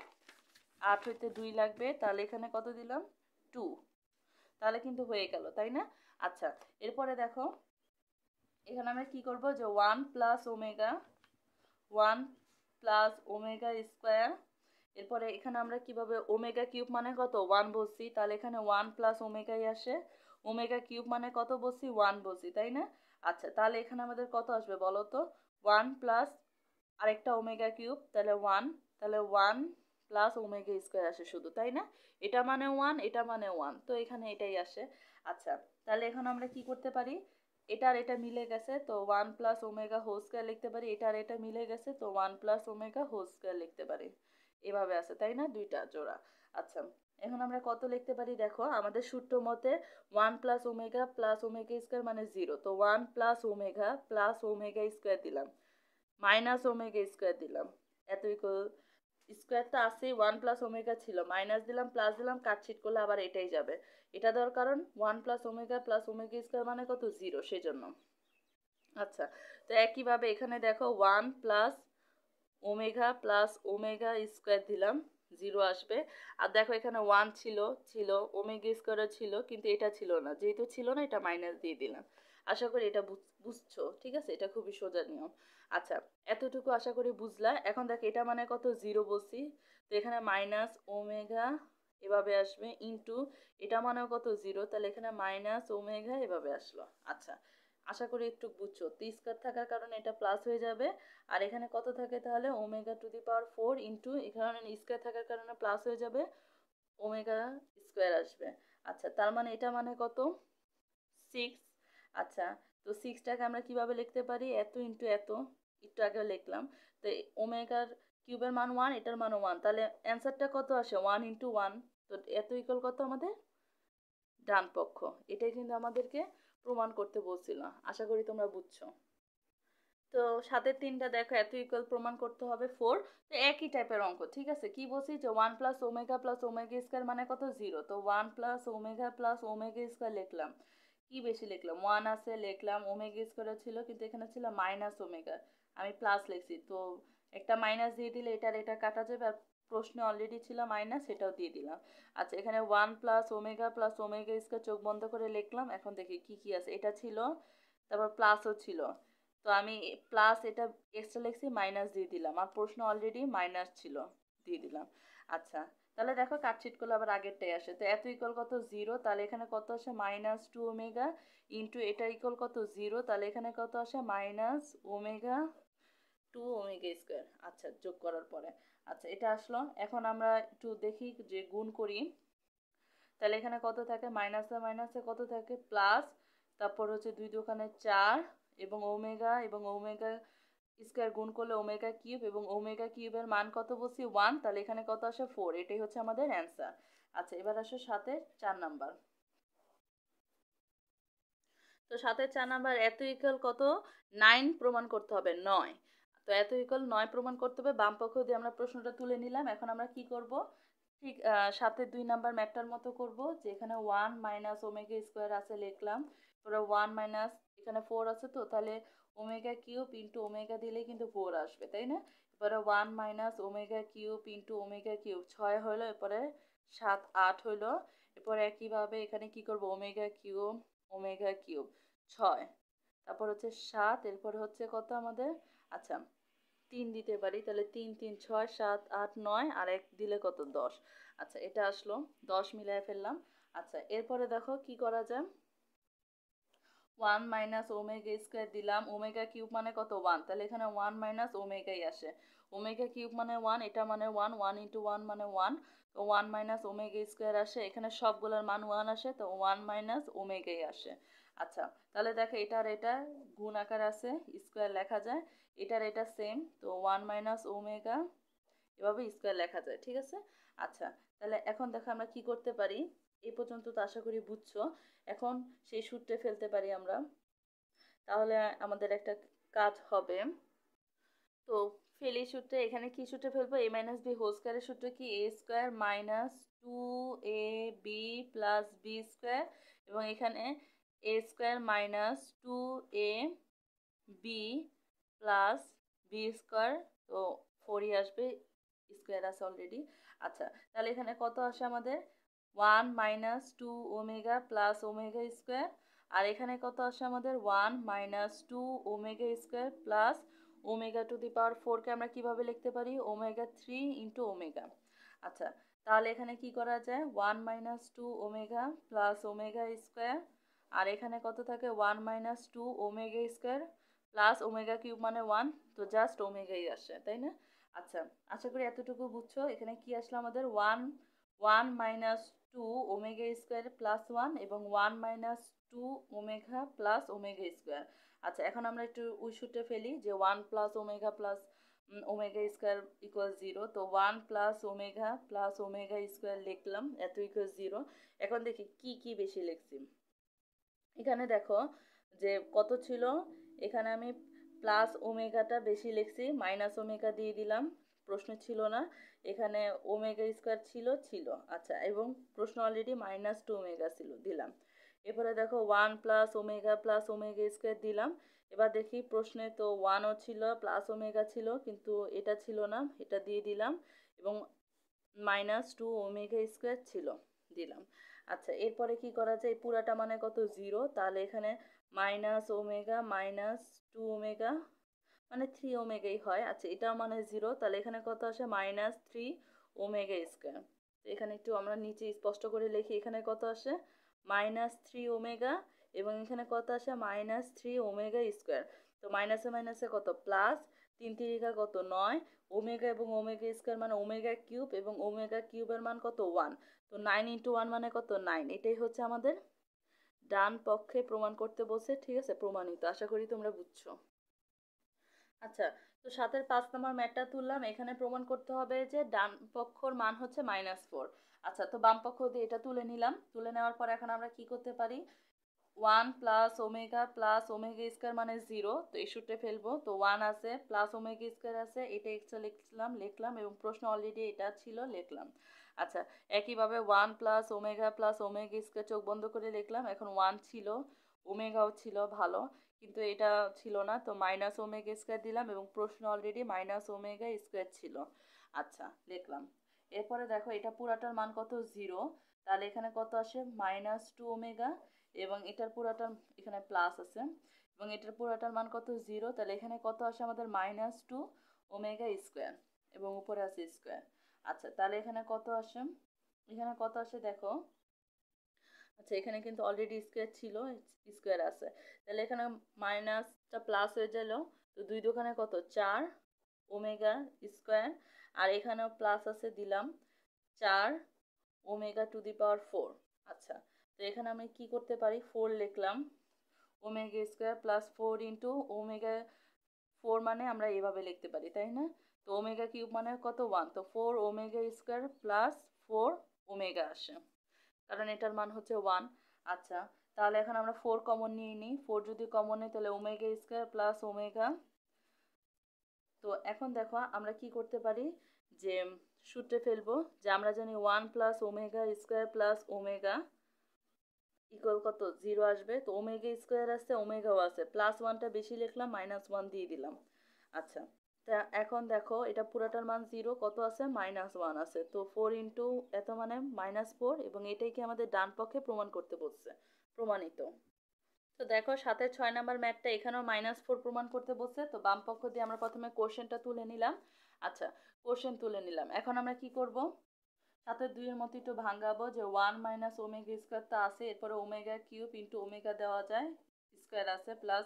S1: আট হইতে দুই লাগবে তাহলে এখানে কত দিলাম টু তাহলে কিন্তু হয়ে গেল তাই না আচ্ছা এরপরে দেখো এখানে আমরা কি করব যে one plus omega one plus omega square এরপরে এখানে আমরা কিভাবে ওমেগা কিউব মানে কত ওয়ান বসি তাহলে এখানে ওয়ান প্লাস ওমেগাই আসে ওমেগা কিউব মানে কত বসি ওয়ান বসি তাই না আচ্ছা তাহলে এখানে আমাদের কত আসবে বলো তো ওয়ান প্লাস আরেকটা ওমেগা কিউব তাহলে ওয়ান তাহলে ওয়ান প্লাস ওমেগা স্কোয়ার আসে শুধু তাই না এটা মানে ওয়ান এটা মানে ওয়ান তো এখানে এটাই আসে আচ্ছা তাহলে এখন আমরা কি করতে পারি এটা আর এটা মিলে গেছে তো one plus omega whole square লিখতে পারি এটা আর এটা মিলে গেছে তো one plus omega whole square লিখতে পারি এভাবে আছে তাই না দুইটা জোড়া আচ্ছা এখন আমরা কত লিখতে পারি দেখো আমাদের সূত্র মতে one plus omega plus omega square মানে জিরো তো one plus omega plus omega square দিলাম মাইনাস ওমেগা স্কোয়ার দিলাম এত ইকুয়াল স্কোয়ারটা আসেই ওয়ান প্লাস ওমেগা ছিল মাইনাস দিলাম প্লাস দিলাম কাটছিট করলে আবার এটাই যাবে এটা দেওয়ার কারণ one plus omega plus omega square মানে কত জিরো সেজন্য আচ্ছা তো একইভাবে এখানে দেখো one plus omega plus omega square দিলাম জিরো আসবে আর দেখো এখানে ওয়ান ছিল ছিল ওমেগা স্কোয়ারও ছিল কিন্তু এটা ছিল না যেহেতু ছিল না এটা মাইনাস দিয়ে দিলাম আশা করি এটা বুঝ বুঝছো ঠিক আছে এটা খুবই সোজা নিয়ম আচ্ছা এতটুকু আশা করি বুঝলা এখন দেখ এটা মানে কত জিরো বলছি তো এখানে মাইনাস ওমেগা এভাবে আসবে ইনটু এটা মানে কত জিরো তাহলে এখানে মাইনাস ওমেগা এভাবে আসলো আচ্ছা আশা করি একটু বুঝছো তো স্কোয়ার থাকার কারণে এটা প্লাস হয়ে যাবে আর এখানে কত থাকে তাহলে omega to the power four into এখানে স্কোয়ার থাকার কারণে প্লাস হয়ে যাবে ওমেগা স্কোয়ার আসবে আচ্ছা তার মানে এটা মানে কত সিক্স আচ্ছা তো সিক্সটাকে আমরা কিভাবে লিখতে পারি এত ইন্টু এত একটু আগে লিখলাম তো ওমেগার কিউবের মান ওয়ান এটার মানও ওয়ান তাহলে অ্যান্সারটা কত আসে ওয়ান ইন্টু ওয়ান তো এত ইকল কত আমাদের ডান পক্ষ এটাই কিন্তু আমাদেরকে প্রমাণ করতে বলছিল আশা করি তোমরা বুঝছো তো সাতের তিনটা দেখো এত ইকুয়াল প্রমাণ করতে হবে ফোর তো একই টাইপের অঙ্ক ঠিক আছে কি বলছি যে one plus omega plus omega square মানে কত জিরো তো one plus omega plus omega square লিখলাম কি বেশি লিখলাম ওয়ান আছে লিখলাম ওমেগা স্কোয়ার ছিল কিন্তু এখানে ছিল মাইনাস ওমেগা আমি প্লাস লিখছি তো একটা মাইনাস দিয়ে দিলে এটার এটা কাটা যাবে আর প্রশ্নে অলরেডি ছিল মাইনাস সেটাও দিয়ে দিলাম আচ্ছা এখানে one plus omega plus omega square চোখ বন্ধ করে লিখলাম এখন দেখি কি কি আছে এটা ছিল তারপর প্লাসও ছিল তো আমি প্লাস এটা এক্সট্রা লিখছি মাইনাস দিয়ে দিলাম আর প্রশ্ন অলরেডি মাইনাস ছিল দিয়ে দিলাম আচ্ছা তাহলে দেখো কাটছিট করলে আবার আগেরটাই আসে তো এত ইকল কত জিরো তাহলে এখানে কত আসে মাইনাস টু ওমেগা ইন্টু এটা ইকল কত জিরো তাহলে এখানে কত আসে minus omega two omega square আচ্ছা যোগ করার পরে আচ্ছা এটা আসলো এখন আমরা একটু দেখি যে গুণ করি তাহলে এখানে কত থাকে মাইনাসে মাইনাসে কত থাকে প্লাস তারপর হচ্ছে দুই দোকানে চার এবং ওমেগা এবং ওমেগা স্কোয়ার গুণ করলে ওমেগা কিউব এবং ওমেগা কিউবের মান কত বলছি ওয়ান তাহলে এখানে কত আসে ফোর এটাই হচ্ছে আমাদের অ্যান্সার আচ্ছা এবার আসে সাথে চার নাম্বার তো সাথে চার নাম্বার এত ইকুয়াল কত নাইন প্রমাণ করতে হবে নয় তো এত ইকুয়াল নয় প্রমাণ করতে হবে বাম পক্ষ দিয়ে আমরা প্রশ্নটা তুলে নিলাম এখন আমরা কি করব ঠিক সাথে দুই নাম্বার ম্যাটটার মতো করব যেখানে ওয়ান মাইনাস ওমেগা স্কোয়ার আছে লিখলাম তোরা ওয়ান মাইনাস এখানে ফোর আছে তো তাহলে ওমেগা কিউব ইন্টু ওমেগা দিলে কিন্তু ফোর আসবে তাই না এরপরে one minus omega cube into omega cube ছয় হলো এরপরে সাত আট হলো এরপর একইভাবে এখানে কি করব ওমেগা কিউব ওমেগা কিউব ছয় তারপর হচ্ছে সাত এরপর হচ্ছে কত আমাদের আচ্ছা তিন দিতে পারি তাহলে তিন তিন ছয় সাত আট নয় আর এক দিলে কত দশ আচ্ছা এটা আসলো দশ মিলায় ফেললাম আচ্ছা এরপরে দেখো কি করা যায় ওয়ান মাইনাস ওমেগা স্কোয়ার দিলাম ওমেগা কিউব মানে কত ওয়ান তাহলে এখানে ওয়ান মাইনাস ওমেগাই আসে ওমেগা কিউব মানে ওয়ান এটা মানে ওয়ান ওয়ান ইন্টু ওয়ান মানে ওয়ান তো ওয়ান মাইনাস ওমেগা স্কোয়ার আসে এখানে সবগুলোর মান ওয়ান আসে তো ওয়ান মাইনাস ওমেগাই আসে আচ্ছা তাহলে দেখো এটার এটা গুণ আকার আছে স্কোয়ার লেখা যায় এটার এটা সেম তো ওয়ান মাইনাস ওমেগা এভাবে স্কোয়ার লেখা যায় ঠিক আছে আচ্ছা তাহলে এখন দেখো আমরা কি করতে পারি এ পর্যন্ত তো আশা করি বুঝছো এখন সেই সূত্রে ফেলতে পারি আমরা তাহলে আমাদের একটা কাজ হবে তো ফেলি সূত্রে এখানে কি সূত্রে ফেলবো এ মাইনাস বি হোল স্কোয়ারের সূত্র কি A square minus two A B plus B square এবং এখানে A square minus two A B plus B square তো ফোরই আসবে স্কোয়ার আছে অলরেডি আচ্ছা তাহলে এখানে কত আসে আমাদের one minus two omega plus omega square আর এখানে কত আসে আমাদের one minus two omega square plus omega to the power ফোরকে আমরা কীভাবে লিখতে পারি ওমেগা থ্রি ইন্টু ওমেগা আচ্ছা তাহলে এখানে কি করা যায় one minus two omega plus omega square আর এখানে কত থাকে one minus two omega square plus omega cube মানে ওয়ান তো জাস্ট ওমেগাই আসে তাই না আচ্ছা আশা করি এতটুকু বুঝছো এখানে কি আসলো আমাদের one one minus two omega square plus one এবং one minus two omega plus omega square আচ্ছা এখন আমরা একটু উইসুটে ফেলি যে one plus omega plus omega square equal zero তো one plus omega plus omega square লিখলাম এত ইকুয়াল জিরো এখন দেখি কি কি বেশি লিখছি এখানে দেখো যে কত ছিল এখানে আমি প্লাস ওমেগাটা বেশি লিখছি মাইনাস ওমেগা দিয়ে দিলাম প্রশ্ন ছিল না এখানে ওমেগা স্কোয়ার ছিল ছিল আচ্ছা এবং প্রশ্ন অলরেডি মাইনাস টু ওমেগা ছিল দিলাম এরপরে দেখো one plus omega plus omega square দিলাম এবার দেখি প্রশ্নে তো ওয়ানও ছিল প্লাস ওমেগা ছিল কিন্তু এটা ছিল না এটা দিয়ে দিলাম এবং মাইনাস টু ওমেগা স্কোয়ার ছিল দিলাম আচ্ছা এরপরে কি করা যায় পুরাটা মানে কত জিরো তাহলে এখানে minus omega minus two omega মানে থ্রি ওমেগাই হয় আচ্ছা এটাও মানে জিরো তাহলে এখানে কত আসে মাইনাস থ্রি ওমেগা স্কোয়ার তো এখানে একটু আমরা নিচে স্পষ্ট করে লিখি এখানে কত আসে মাইনাস থ্রি ওমেগা এবং এখানে কত আসে মাইনাস থ্রি ওমেগা স্কোয়ার তো মাইনাসে মাইনাসে কত প্লাস তিন তিরিকা কত নয় ওমেগা এবং ওমেগা স্কোয়ার মানে ওমেগা কিউব এবং ওমেগা কিউবের মান কত ওয়ান তো নাইন ইন্টু ওয়ান মানে কত নাইন এটাই হচ্ছে আমাদের ডান পক্ষে প্রমাণ করতে বলছে ঠিক আছে প্রমাণিত আশা করি তোমরা বুঝছো আচ্ছা তো সাতের পাঁচ নম্বর ম্যাটটা তুললাম এখানে প্রমাণ করতে হবে যে ডান পক্ষর মান হচ্ছে মাইনাস ফোর আচ্ছা তো বাম পক্ষ দিয়ে এটা তুলে নিলাম তুলে নেওয়ার পর এখন আমরা কি করতে পারি one plus omega plus omega square মানে জিরো তো এই সূত্রে ফেলবো তো ওয়ান আছে প্লাস ওমেগা স্কোয়ার আছে এটা এক্সট্রা লিখলাম লিখলাম এবং প্রশ্ন অলরেডি এটা ছিল লিখলাম আচ্ছা একইভাবে one plus omega plus omega square চোখ বন্ধ করে লিখলাম এখন ওয়ান ছিল ওমেগাও ছিল ভালো কিন্তু এটা ছিল না তো মাইনাস ওমেগা স্কোয়ার দিলাম এবং প্রশ্ন অলরেডি মাইনাস ওমেগা স্কোয়ার ছিল আচ্ছা দেখলাম এরপরে দেখো এটা পুরাটার মান কত জিরো তাহলে এখানে কত আসে মাইনাস টু ওমেগা এবং এটার পুরাটার এখানে প্লাস আছে এবং এটার পুরাটার মান কত জিরো তাহলে এখানে কত আসে আমাদের মাইনাস টু ওমেগা স্কোয়ার এবং উপরে আছে স্কোয়ার আচ্ছা তাহলে এখানে কত আসে এখানে কত আসে দেখো আচ্ছা এখানে কিন্তু অলরেডি স্কোয়ার ছিল স্কোয়ার আছে তাহলে এখানে মাইনাসটা প্লাস হয়ে গেল তো দুই দোকানে কত চার ওমেগা স্কোয়ার আর এখানেও প্লাস আছে দিলাম চার omega to the power four আচ্ছা তো এখানে আমি কি করতে পারি ফোর লিখলাম omega square plus four into omega four মানে আমরা এভাবে লিখতে পারি তাই না তো ওমেগা কিউব মানে কত ওয়ান তো four omega square plus four omega আসে কারণ এটার মান হচ্ছে ওয়ান আচ্ছা তাহলে এখন আমরা ফোর কমন নিয়ে নিই ফোর যদি কমন নিই তাহলে ওমেগা স্কোয়ার প্লাস ওমেগা তো এখন দেখো আমরা কি করতে পারি যে সূত্রে ফেলবো যে আমরা জানি one plus omega square plus omega equal কত জিরো আসবে তো ওমেগা স্কোয়ার আসছে ওমেগাও আছে প্লাস ওয়ানটা বেশি লিখলাম মাইনাস ওয়ান দিয়ে দিলাম আচ্ছা তা এখন দেখো এটা পুরাটার মান জিরো কত আছে মাইনাস ওয়ান আছে তো ফোর ইন্টু এত মানে মাইনাস ফোর এবং এটাই কি আমাদের ডান পক্ষে প্রমাণ করতে বলছে প্রমাণিত তো দেখো সাথে ছয় নাম্বার ম্যাথটা এখানেও মাইনাস ফোর প্রমাণ করতে বলছে তো বাম পক্ষ দিয়ে আমরা প্রথমে কোশ্চেনটা তুলে নিলাম আচ্ছা কোশ্চেন তুলে নিলাম এখন আমরা কি করব সাথে দুইয়ের মতো একটু ভাঙাবো যে ওয়ান মাইনাস ওমেগা স্কোয়ার তো আছে এরপরে ওমেগা কিউব ইন্টু ওমেগা দেওয়া যায় স্কোয়ার আছে প্লাস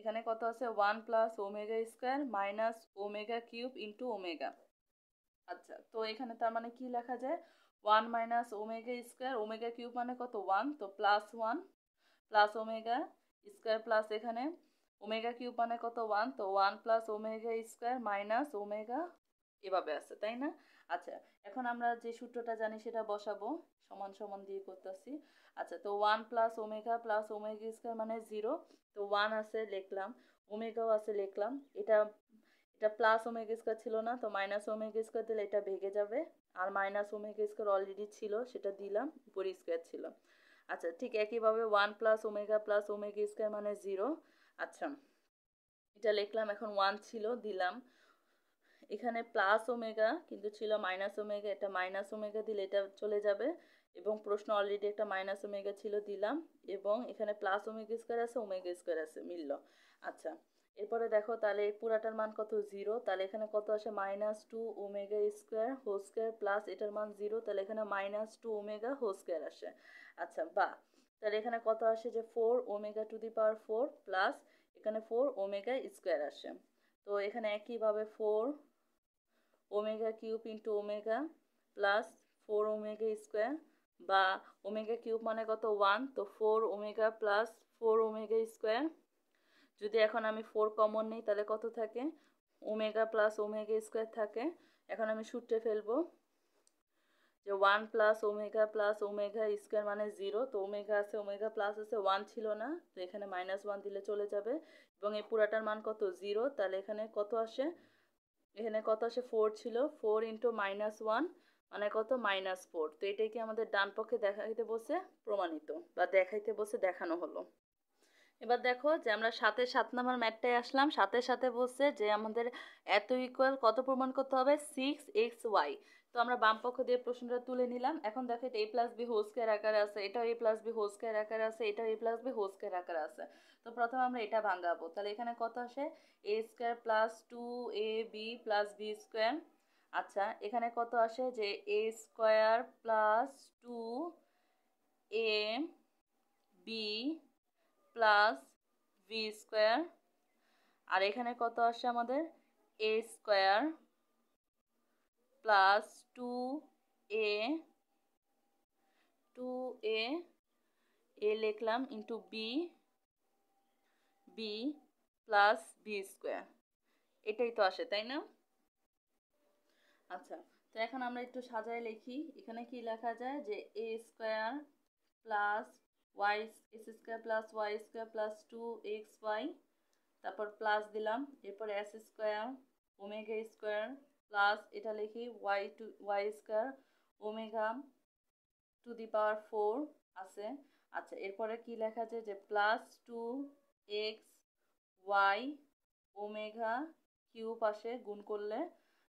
S1: এখানে কত আছে one plus omega square minus omega cube into omega আচ্ছা তো এখানে তার মানে কি লেখা যায় one minus omega square omega cube মানে কত ওয়ান তো plus one plus omega square plus এখানে ওমেগা কিউব মানে কত ওয়ান তো one plus omega square minus omega এভাবে আছে তাই না আচ্ছা এখন আমরা যে সূত্রটা জানি সেটা বসাবো সমান সমান দিয়ে করতেছি আচ্ছা তো one plus omega plus omega square মানে জিরো তো ওয়ান আছে লিখলাম ওমেগাও আছে লিখলাম এটা এটা প্লাস ওমেগা স্কোয়ার ছিল না তো মাইনাস ওমেগা স্কোয়ার দিলে এটা ভেঙে যাবে আর মাইনাস ওমেগা স্কোয়ার অলরেডি ছিল সেটা দিলাম উপরে স্কোয়ার ছিল আচ্ছা ঠিক একইভাবে one plus omega plus omega square মানে জিরো আচ্ছা এটা লিখলাম এখন ওয়ান ছিল দিলাম এখানে প্লাস ওমেগা কিন্তু ছিল মাইনাস ওমেগা এটা মাইনাস ওমেগা দিলে এটা চলে যাবে এবং প্রশ্ন অলরেডি একটা মাইনাস ওমেগা ছিল দিলাম এবং এখানে প্লাস ওমেগা স্কোয়ার আছে ওমেগা স্কোয়ার আছে মিলল আচ্ছা এরপরে দেখো তাহলে পুরাটার মান কত জিরো তাহলে এখানে কত আসে minus two omega square whole square plus এটার মান জিরো তাহলে এখানে minus two omega whole square আসে আচ্ছা বা তাহলে এখানে কত আসে যে four omega to the power four plus এখানে ফোর ওমেগা স্কোয়ার আসে তো এখানে একইভাবে four omega cube into omega plus four omega square বা ওমেগা কিউব মানে কত ওয়ান তো four omega plus four omega square যদি এখন আমি ফোর কমন নিই তাহলে কত থাকে ওমেগা প্লাস ওমেগা স্কোয়ার থাকে এখন আমি সূত্রে ফেলবো যে one plus omega plus omega square মানে জিরো তো ওমেগা আছে ওমেগা প্লাস আছে ওয়ান ছিল না তো এখানে মাইনাস ওয়ান দিলে চলে যাবে এবং এই পুরাটার মান কত জিরো তাহলে এখানে কত আসে এখানে কত আসে ফোর ছিল ফোর ইন্টু মাইনাস ওয়ান মানে কত মাইনাস ফোর তো এটাই কি আমাদের ডান পক্ষে দেখাইতে বসে প্রমাণিত বা দেখাইতে বসে দেখানো হলো এবার দেখো যে আমরা সাথে সাত নাম্বার ম্যাটটায় আসলাম সাথে সাথে বলছে যে আমাদের এত ইকুয়াল কত প্রমাণ করতে হবে সিক্স এক্স ওয়াই তো আমরা বাম পক্ষ দিয়ে প্রশ্নটা তুলে নিলাম এখন দেখো এটা a plus B whole square আকারে আছে এটাও a plus B whole square আকারে আছে এটাও a plus B whole square আকারে আছে তো প্রথমে আমরা এটা ভাঙাবো তাহলে এখানে কত আসে a square plus two A B plus B square আচ্ছা এখানে কত আসে যে এ square plus two A B plus b square আর এখানে কত আসে আমাদের a square plus two a two a a লিখলাম into b b plus B square এটাই তো আসে তাই না আচ্ছা তো এখন আমরা একটু সাজায় লিখি এখানে কি লেখা যায় যে এ square plus y s square plus Y square plus two x y তারপর প্লাস দিলাম এরপর s square omega square plus এটা লিখি y two y square omega to the power four আছে আচ্ছা এরপরে কি লেখা আছে যে plus two x y omega cube পাশে গুণ করলে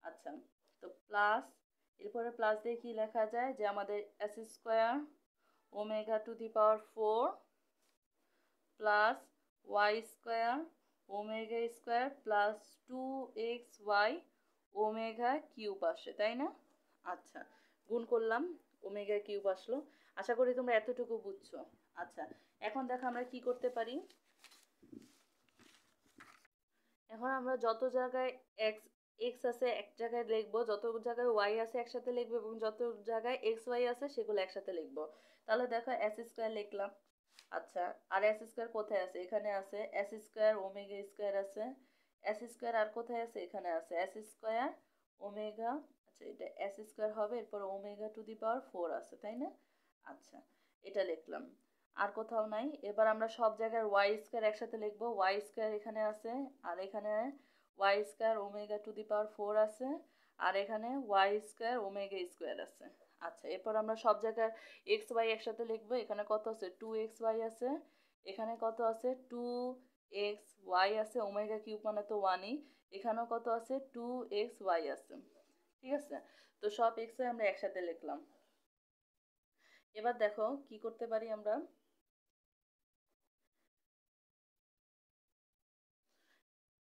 S1: আচ্ছা তো প্লাস এরপরে প্লাস দিয়ে কী লেখা যায় যে আমাদের s square omega to the power four plus Y square omega square plus two x y omega cube আসে তাই না আচ্ছা গুণ করলাম ওমেঘা কিউব আসলো আশা করি তোমরা এতটুকু বুঝছো আচ্ছা এখন দেখো আমরা কি করতে পারি এখন আমরা যত জায়গায় এক্স এক্স আছে এক জায়গায় লিখবো যত জায়গায় ওয়াই আছে একসাথে লিখবো এবং যত জায়গায় এক্স ওয়াই আছে সেগুলো একসাথে লিখবো তাহলে দেখো এস স্কোয়ার লিখলাম আচ্ছা আর এস স্কোয়ার কোথায় আছে এখানে আছে এস স্কোয়ার ওমেগা স্কোয়ার আছে এস স্কোয়ার আর কোথায় আছে এখানে আছে এস স্কোয়ার ওমেগা আচ্ছা এটা এস স্কোয়ার হবে এরপর omega to the power four আছে তাই না আচ্ছা এটা লিখলাম আর কোথাও নাই এবার আমরা সব জায়গায় ওয়াই স্কোয়ার একসাথে লিখব ওয়াই স্কোয়ার এখানে আছে আর এখানে y square omega to the power four আছে আর এখানে ওয়াই স্কোয়ার ওমেগা স্কোয়ার আছে আচ্ছা এরপর আমরা সব জায়গায় এক্স ওয়াই একসাথে লিখবো এখানে কত আছে টু এক্স ওয়াই আছে এখানে কত আছে টু এক্স ওয়াই আছে ওমেগা কিউব মানে তো ওয়ানই এখানেও কত আছে টু এক্স ওয়াই আছে ঠিক আছে তো সব এক্স আমরা একসাথে লিখলাম এবার দেখো কি করতে পারি আমরা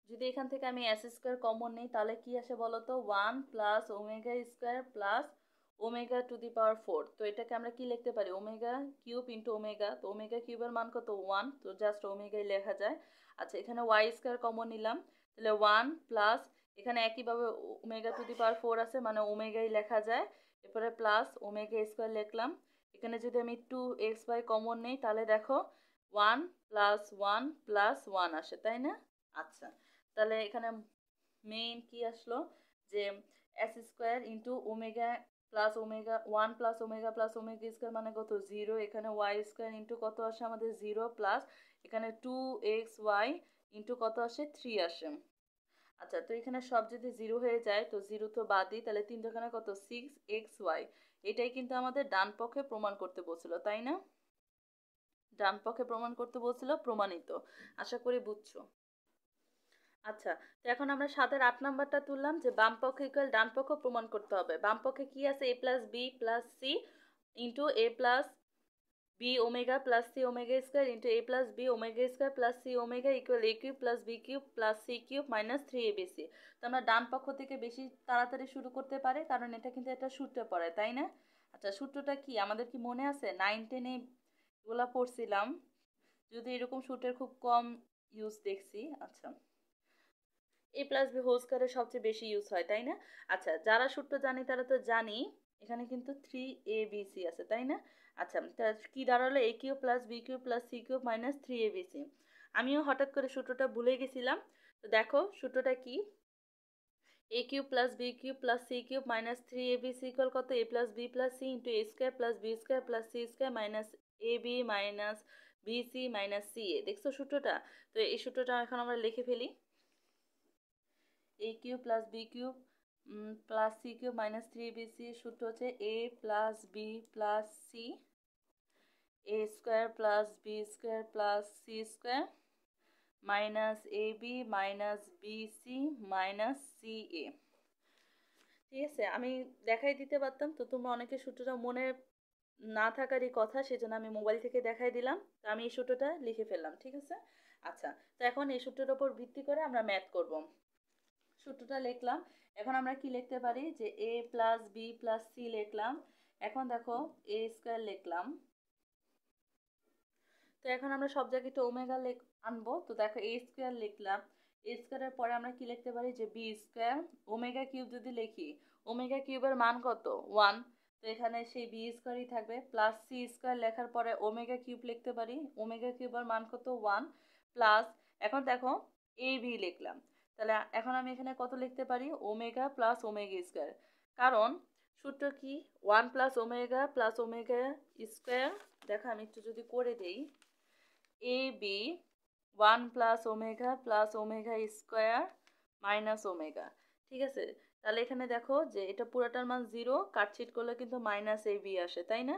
S1: যদি এখান থেকে আমি এস স্কোয়ার কমন নিই তাহলে কি আসে বলতো one plus omega square plus omega to the power four তো এটাকে আমরা কি লিখতে পারি ওমেগা কিউব ইন্টু ওমেগা তো ওমেগা কিউবের মান কত ওয়ান তো জাস্ট ওমেগাই লেখা যায় আচ্ছা এখানে ওয়াই স্কোয়ার কমন নিলাম তাহলে ওয়ান প্লাস এখানে একইভাবে omega to the power four আছে মানে ওমেগাই লেখা যায় এরপরে প্লাস ওমেগা স্কোয়ার লিখলাম এখানে যদি আমি টু এক্স বাই কমন নেই তাহলে দেখো one plus one plus one আসে তাই না আচ্ছা তাহলে এখানে মেইন কি আসলো যে s square into omega plus omega one plus omega plus omega square মানে কত জিরো এখানে ওয়াই স্কোয়ার ইন্টু কত আসে আমাদের জিরো প্লাস এখানে টু এক্স ওয়াই ইন্টু কত আসে থ্রি আসে আচ্ছা তো এখানে সব যদি জিরো হয়ে যায় তো জিরো তো বাদই তাহলে তিনটাখানে কত সিক্স এক্স ওয়াই এটাই কিন্তু আমাদের ডান পক্ষে প্রমাণ করতে বলছিল তাই না ডান পক্ষে প্রমাণ করতে বলছিল প্রমাণিত আশা করি বুঝছো আচ্ছা তো এখন আমরা সাতের আট নাম্বারটা তুললাম যে বাম পক্ষ ইকুয়াল ডান পক্ষ প্রমাণ করতে হবে বাম পক্ষে কি আছে a plus b plus c into a plus b omega plus c omega square into a plus b omega square plus c omega equal a cube plus B cube plus c cube minus three a b c তো আমরা ডান পক্ষ থেকে বেশি তাড়াতাড়ি শুরু করতে পারে কারণ এটা কিন্তু একটা সূত্র পড়ে তাই না আচ্ছা সূত্রটা কি আমাদের কি মনে আছে নাইন টেনে এগুলা পড়ছিলাম যদি এরকম সূত্রের খুব কম ইউজ দেখছি আচ্ছা এ প্লাস বি হোল স্কোয়ারের সবচেয়ে বেশি ইউজ হয় তাই না আচ্ছা যারা সূত্র জানি তারা তো জানি এখানে কিন্তু থ্রি এ বি সি আছে তাই না আচ্ছা তা কি দাঁড়ালো a cube plus b cube plus c cube minus three A b c আমিও হঠাৎ করে সূত্রটা ভুলে গেছিলাম তো দেখো সূত্রটা কি a cube plus b cube plus c cube minus three A b c equal কত a plus b plus c into a square plus B square plus c square minus a b minus b c minus c a দেখছো সূত্রটা তো এই সূত্রটা এখন আমরা লিখে ফেলি a cube plus B cube plus c cube minus three b c সূত্র হচ্ছে a plus b plus c A square plus B square plus c square minus a b minus b c minus c a ঠিক আছে আমি দেখাই দিতে পারতাম তো তোমরা অনেকের সূত্রটা মনে না থাকারই কথা সেজন্য আমি মোবাইল থেকে দেখাই দিলাম তো আমি এই সূত্রটা লিখে ফেললাম ঠিক আছে আচ্ছা তো এখন এই সূত্রের ওপর ভিত্তি করে আমরা ম্যাথ করবো সূত্রটা লিখলাম এখন আমরা কি লিখতে পারি যে a plus b plus c লিখলাম এখন দেখো এ স্কোয়ার লিখলাম তো এখন আমরা সব জায়গায় ওমেগা লেখ আনবো তো দেখো এ স্কোয়ার লিখলাম এ স্কোয়ারের পরে আমরা কি লিখতে পারি যে বি স্কোয়ার ওমেগা কিউব যদি লিখি ওমেগা কিউবের মান কত ওয়ান তো এখানে সেই বি স্কোয়ারই থাকবে প্লাস সি স্কোয়ার লেখার পরে ওমেগা কিউব লিখতে পারি ওমেগা কিউবের মান কত ওয়ান প্লাস এখন দেখো এ ভি লিখলাম তাহলে এখন আমি এখানে কত লিখতে পারি ওমেগা প্লাস ওমেগা স্কোয়ার কারণ সূত্র কি one plus omega plus omega square দেখা আমি একটু যদি করে দেই a b one plus omega plus omega square minus omega ঠিক আছে তাহলে এখানে দেখো যে এটা পুরাটার মান জিরো কাটছিট করলে কিন্তু মাইনাস এ বি আসে তাই না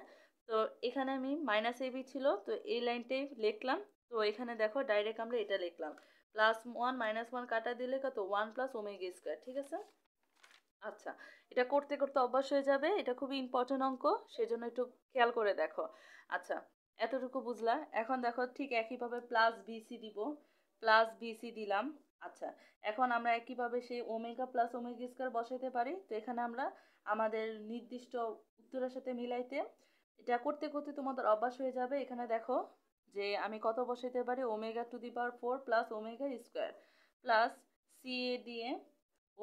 S1: তো এখানে আমি মাইনাস এ বি ছিল তো এই লাইনটাই লিখলাম তো এখানে দেখো ডাইরেক্ট আমরা এটা লিখলাম প্লাস ওয়ান মাইনাস ওয়ান কাটা দিলে কত ওয়ান প্লাস ওমেগা স্কোয়ার ঠিক আছে আচ্ছা এটা করতে করতে অভ্যাস হয়ে যাবে এটা খুবই ইম্পর্টেন্ট অঙ্ক সেজন্য একটু খেয়াল করে দেখো আচ্ছা এতটুকু বুঝলা এখন দেখো ঠিক একইভাবে প্লাস বিসি দিব প্লাস বিসি দিলাম আচ্ছা এখন আমরা একইভাবে সেই ওমেগা প্লাস ওমেগা স্কোয়ার বসাইতে পারি তো এখানে আমরা আমাদের নির্দিষ্ট উত্তরের সাথে মিলাইতে এটা করতে করতে তোমাদের অভ্যাস হয়ে যাবে এখানে দেখো যে আমি কত বসাইতে পারি omega to the power four plus omega square plus c a দিয়ে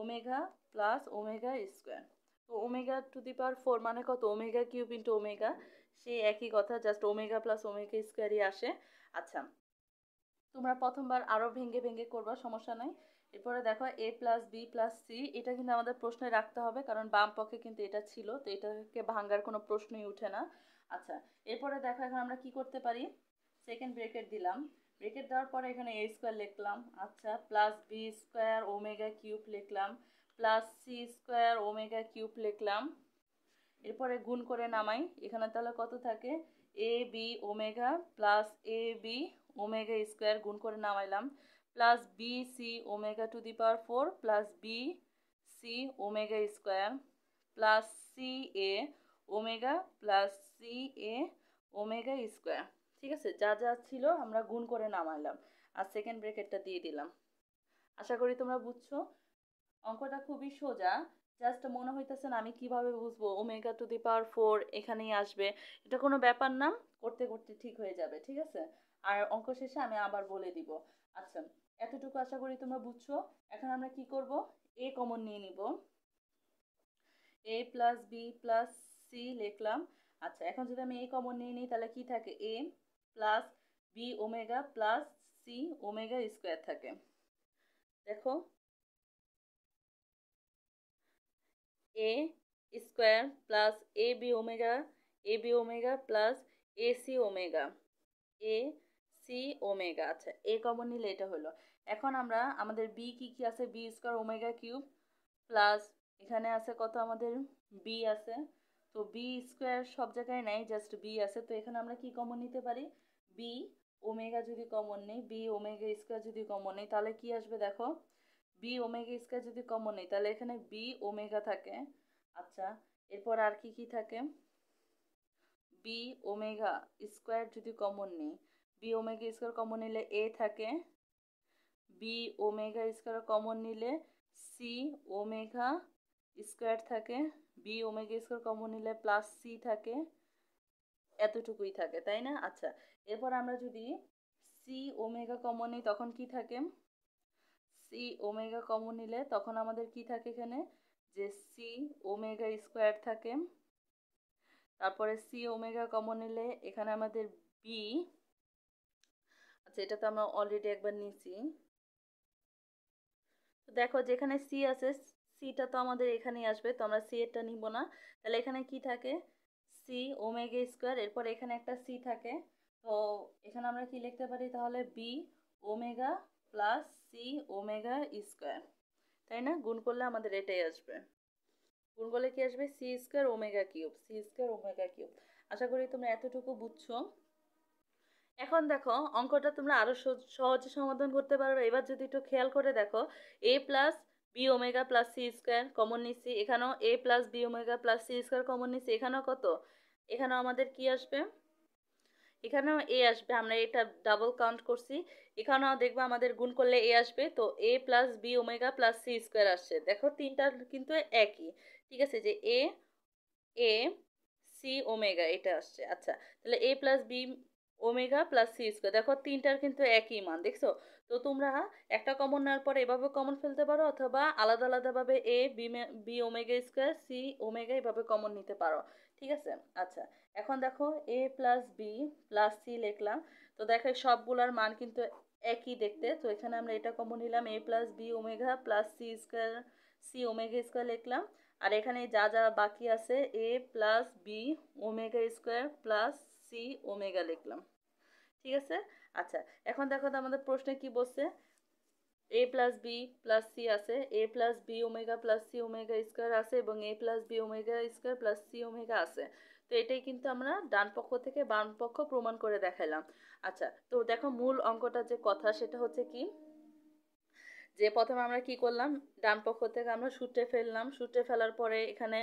S1: ওমেগা প্লাস ওমেগা স্কোয়ার তো omega to the power four মানে কত ওমেগা কিউব ইন্টু ওমেগা সেই একই কথা জাস্ট ওমেগা প্লাস ওমেগা স্কোয়ারই আসে আচ্ছা তোমরা প্রথমবার আরও ভেঙে ভেঙে করবা সমস্যা নাই এরপরে দেখো a plus b plus c এটা কিন্তু আমাদের প্রশ্নে রাখতে হবে কারণ বাম পক্ষে কিন্তু এটা ছিল তো এটাকে ভাঙ্গার কোনো প্রশ্নই উঠে না আচ্ছা এরপরে দেখো এখন আমরা কি করতে পারি সেকেন্ড ব্রেকেট দিলাম ব্রেকেট দেওয়ার পরে এখানে এ স্কোয়ার লিখলাম আচ্ছা plus B square omega cube লিখলাম plus c square omega cube লিখলাম এরপরে গুণ করে নামাই এখানে তাহলে কত থাকে a b omega plus a b omega square গুণ করে নামাইলাম plus b c omega to the power four plus b c omega square plus c a omega plus c a omega square ঠিক আছে যা যা ছিল আমরা গুণ করে নামালাম আর সেকেন্ড ব্রেকেটটা দিয়ে দিলাম আশা করি তোমরা বুঝছো অঙ্কটা খুবই সোজা জাস্ট মনে হইতেছে না আমি কিভাবে বুঝবো omega to the power four এখানেই আসবে এটা কোনো ব্যাপার না করতে করতে ঠিক হয়ে যাবে ঠিক আছে আর অঙ্ক শেষে আমি আবার বলে দিব আচ্ছা এতটুকু আশা করি তোমরা বুঝছো এখন আমরা কি করব এ কমন নিয়ে নিব a plus b plus c লিখলাম আচ্ছা এখন যদি আমি এ কমন নিয়ে নিই তাহলে কি থাকে a plus b omega plus c omega square থাকে দেখো a square plus a b omega a b omega plus a c omega a c omega আচ্ছা এ কমন নিলে এটা হলো এখন আমরা আমাদের বি কি কি আছে b square omega cube plus এখানে আছে কত আমাদের বি আছে তো বি স্কোয়ার সব জায়গায় নাই জাস্ট বি আছে তো এখানে আমরা কি কমন নিতে পারি বি ওমেগা যদি কমন নেই বি ওমেগা স্কোয়ার যদি কমন নেই তাহলে কি আসবে দেখো বি ওমেগা স্কোয়ার যদি কমন নেই তাহলে এখানে বি ওমেগা থাকে আচ্ছা এরপর আর কি কি থাকে বি ওমেগা স্কোয়ার যদি কমন নেই বি ওমেগা স্কোয়ার কমন নিলে এ থাকে বি ওমেগা স্কোয়ার কমন নিলে সি ওমেঘা স্কোয়ার থাকে বি ওমেগা স্কোয়ার কমন নিলে প্লাস সি থাকে এতটুকুই থাকে তাই না আচ্ছা এরপর আমরা যদি সি ওমেগা কমন নিই তখন কি থাকে সি ওমেগা কমন নিলে তখন আমাদের কি থাকে এখানে যে সি ওমেগা স্কোয়ার থাকে তারপরে সি ওমেগা কমন নিলে এখানে আমাদের বি আচ্ছা এটা তো আমরা অলরেডি একবার নিয়েছি দেখো যেখানে সি আছে সিটা তো আমাদের এখানেই আসবে তো আমরা সি এরটা নিব না তাহলে এখানে কি থাকে সি ওমেগা স্কোয়ার এরপর এখানে একটা সি থাকে তো এখানে আমরা কি লিখতে পারি তাহলে b omega plus c omega square তাই না গুণ করলে আমাদের এটাই আসবে গুণ করলে কি আসবে c square omega cube c square omega cube আশা করি তোমরা এতটুকু বুঝছো এখন দেখো অঙ্কটা তোমরা আরও সহজে সমাধান করতে পারবে এবার যদি একটু খেয়াল করে দেখো a plus b omega plus c square common নিচ্ছি এখানেও a plus b omega plus c square common নিচ্ছি এখানেও কত এখানেও আমাদের কি আসবে এখানেও এ আসবে আমরা এটা ডাবল কাউন্ট করছি এখানেও দেখবো আমাদের গুণ করলে এ আসবে তো a plus b omega plus c square আসছে দেখো তিনটা কিন্তু একই ঠিক আছে যে এ এ সি ওমেগা এটা আসছে আচ্ছা তাহলে এ plus b omega plus c square দেখো তিনটার কিন্তু একই মান দেখছো তো তোমরা একটা কমন নেওয়ার পরে এভাবে কমন ফেলতে পারো অথবা আলাদা আলাদাভাবে a b b omega square c omega এভাবে কমন নিতে পারো ঠিক আছে আচ্ছা এখন দেখো a plus b plus c লিখলাম তো দেখো সবগুলোর মান কিন্তু একই দেখতে তো এখানে আমরা এটা কমন নিলাম a plus b omega plus c square c omega square লিখলাম আর এখানে যা যা বাকি আছে a plus b omega square plus c omega লিখলাম ঠিক আছে আচ্ছা এখন দেখো তো আমাদের প্রশ্নে কি বলছে a plus b plus c আছে a plus b omega plus c omega square আছে এবং a plus b omega square plus c omega আছে তো এটাই কিন্তু আমরা ডান পক্ষ থেকে বাম পক্ষ প্রমাণ করে দেখালাম আচ্ছা তো দেখো মূল অঙ্কটা যে কথা সেটা হচ্ছে কি যে প্রথমে আমরা কি করলাম ডান পক্ষ থেকে আমরা সুটে ফেললাম সুটে ফেলার পরে এখানে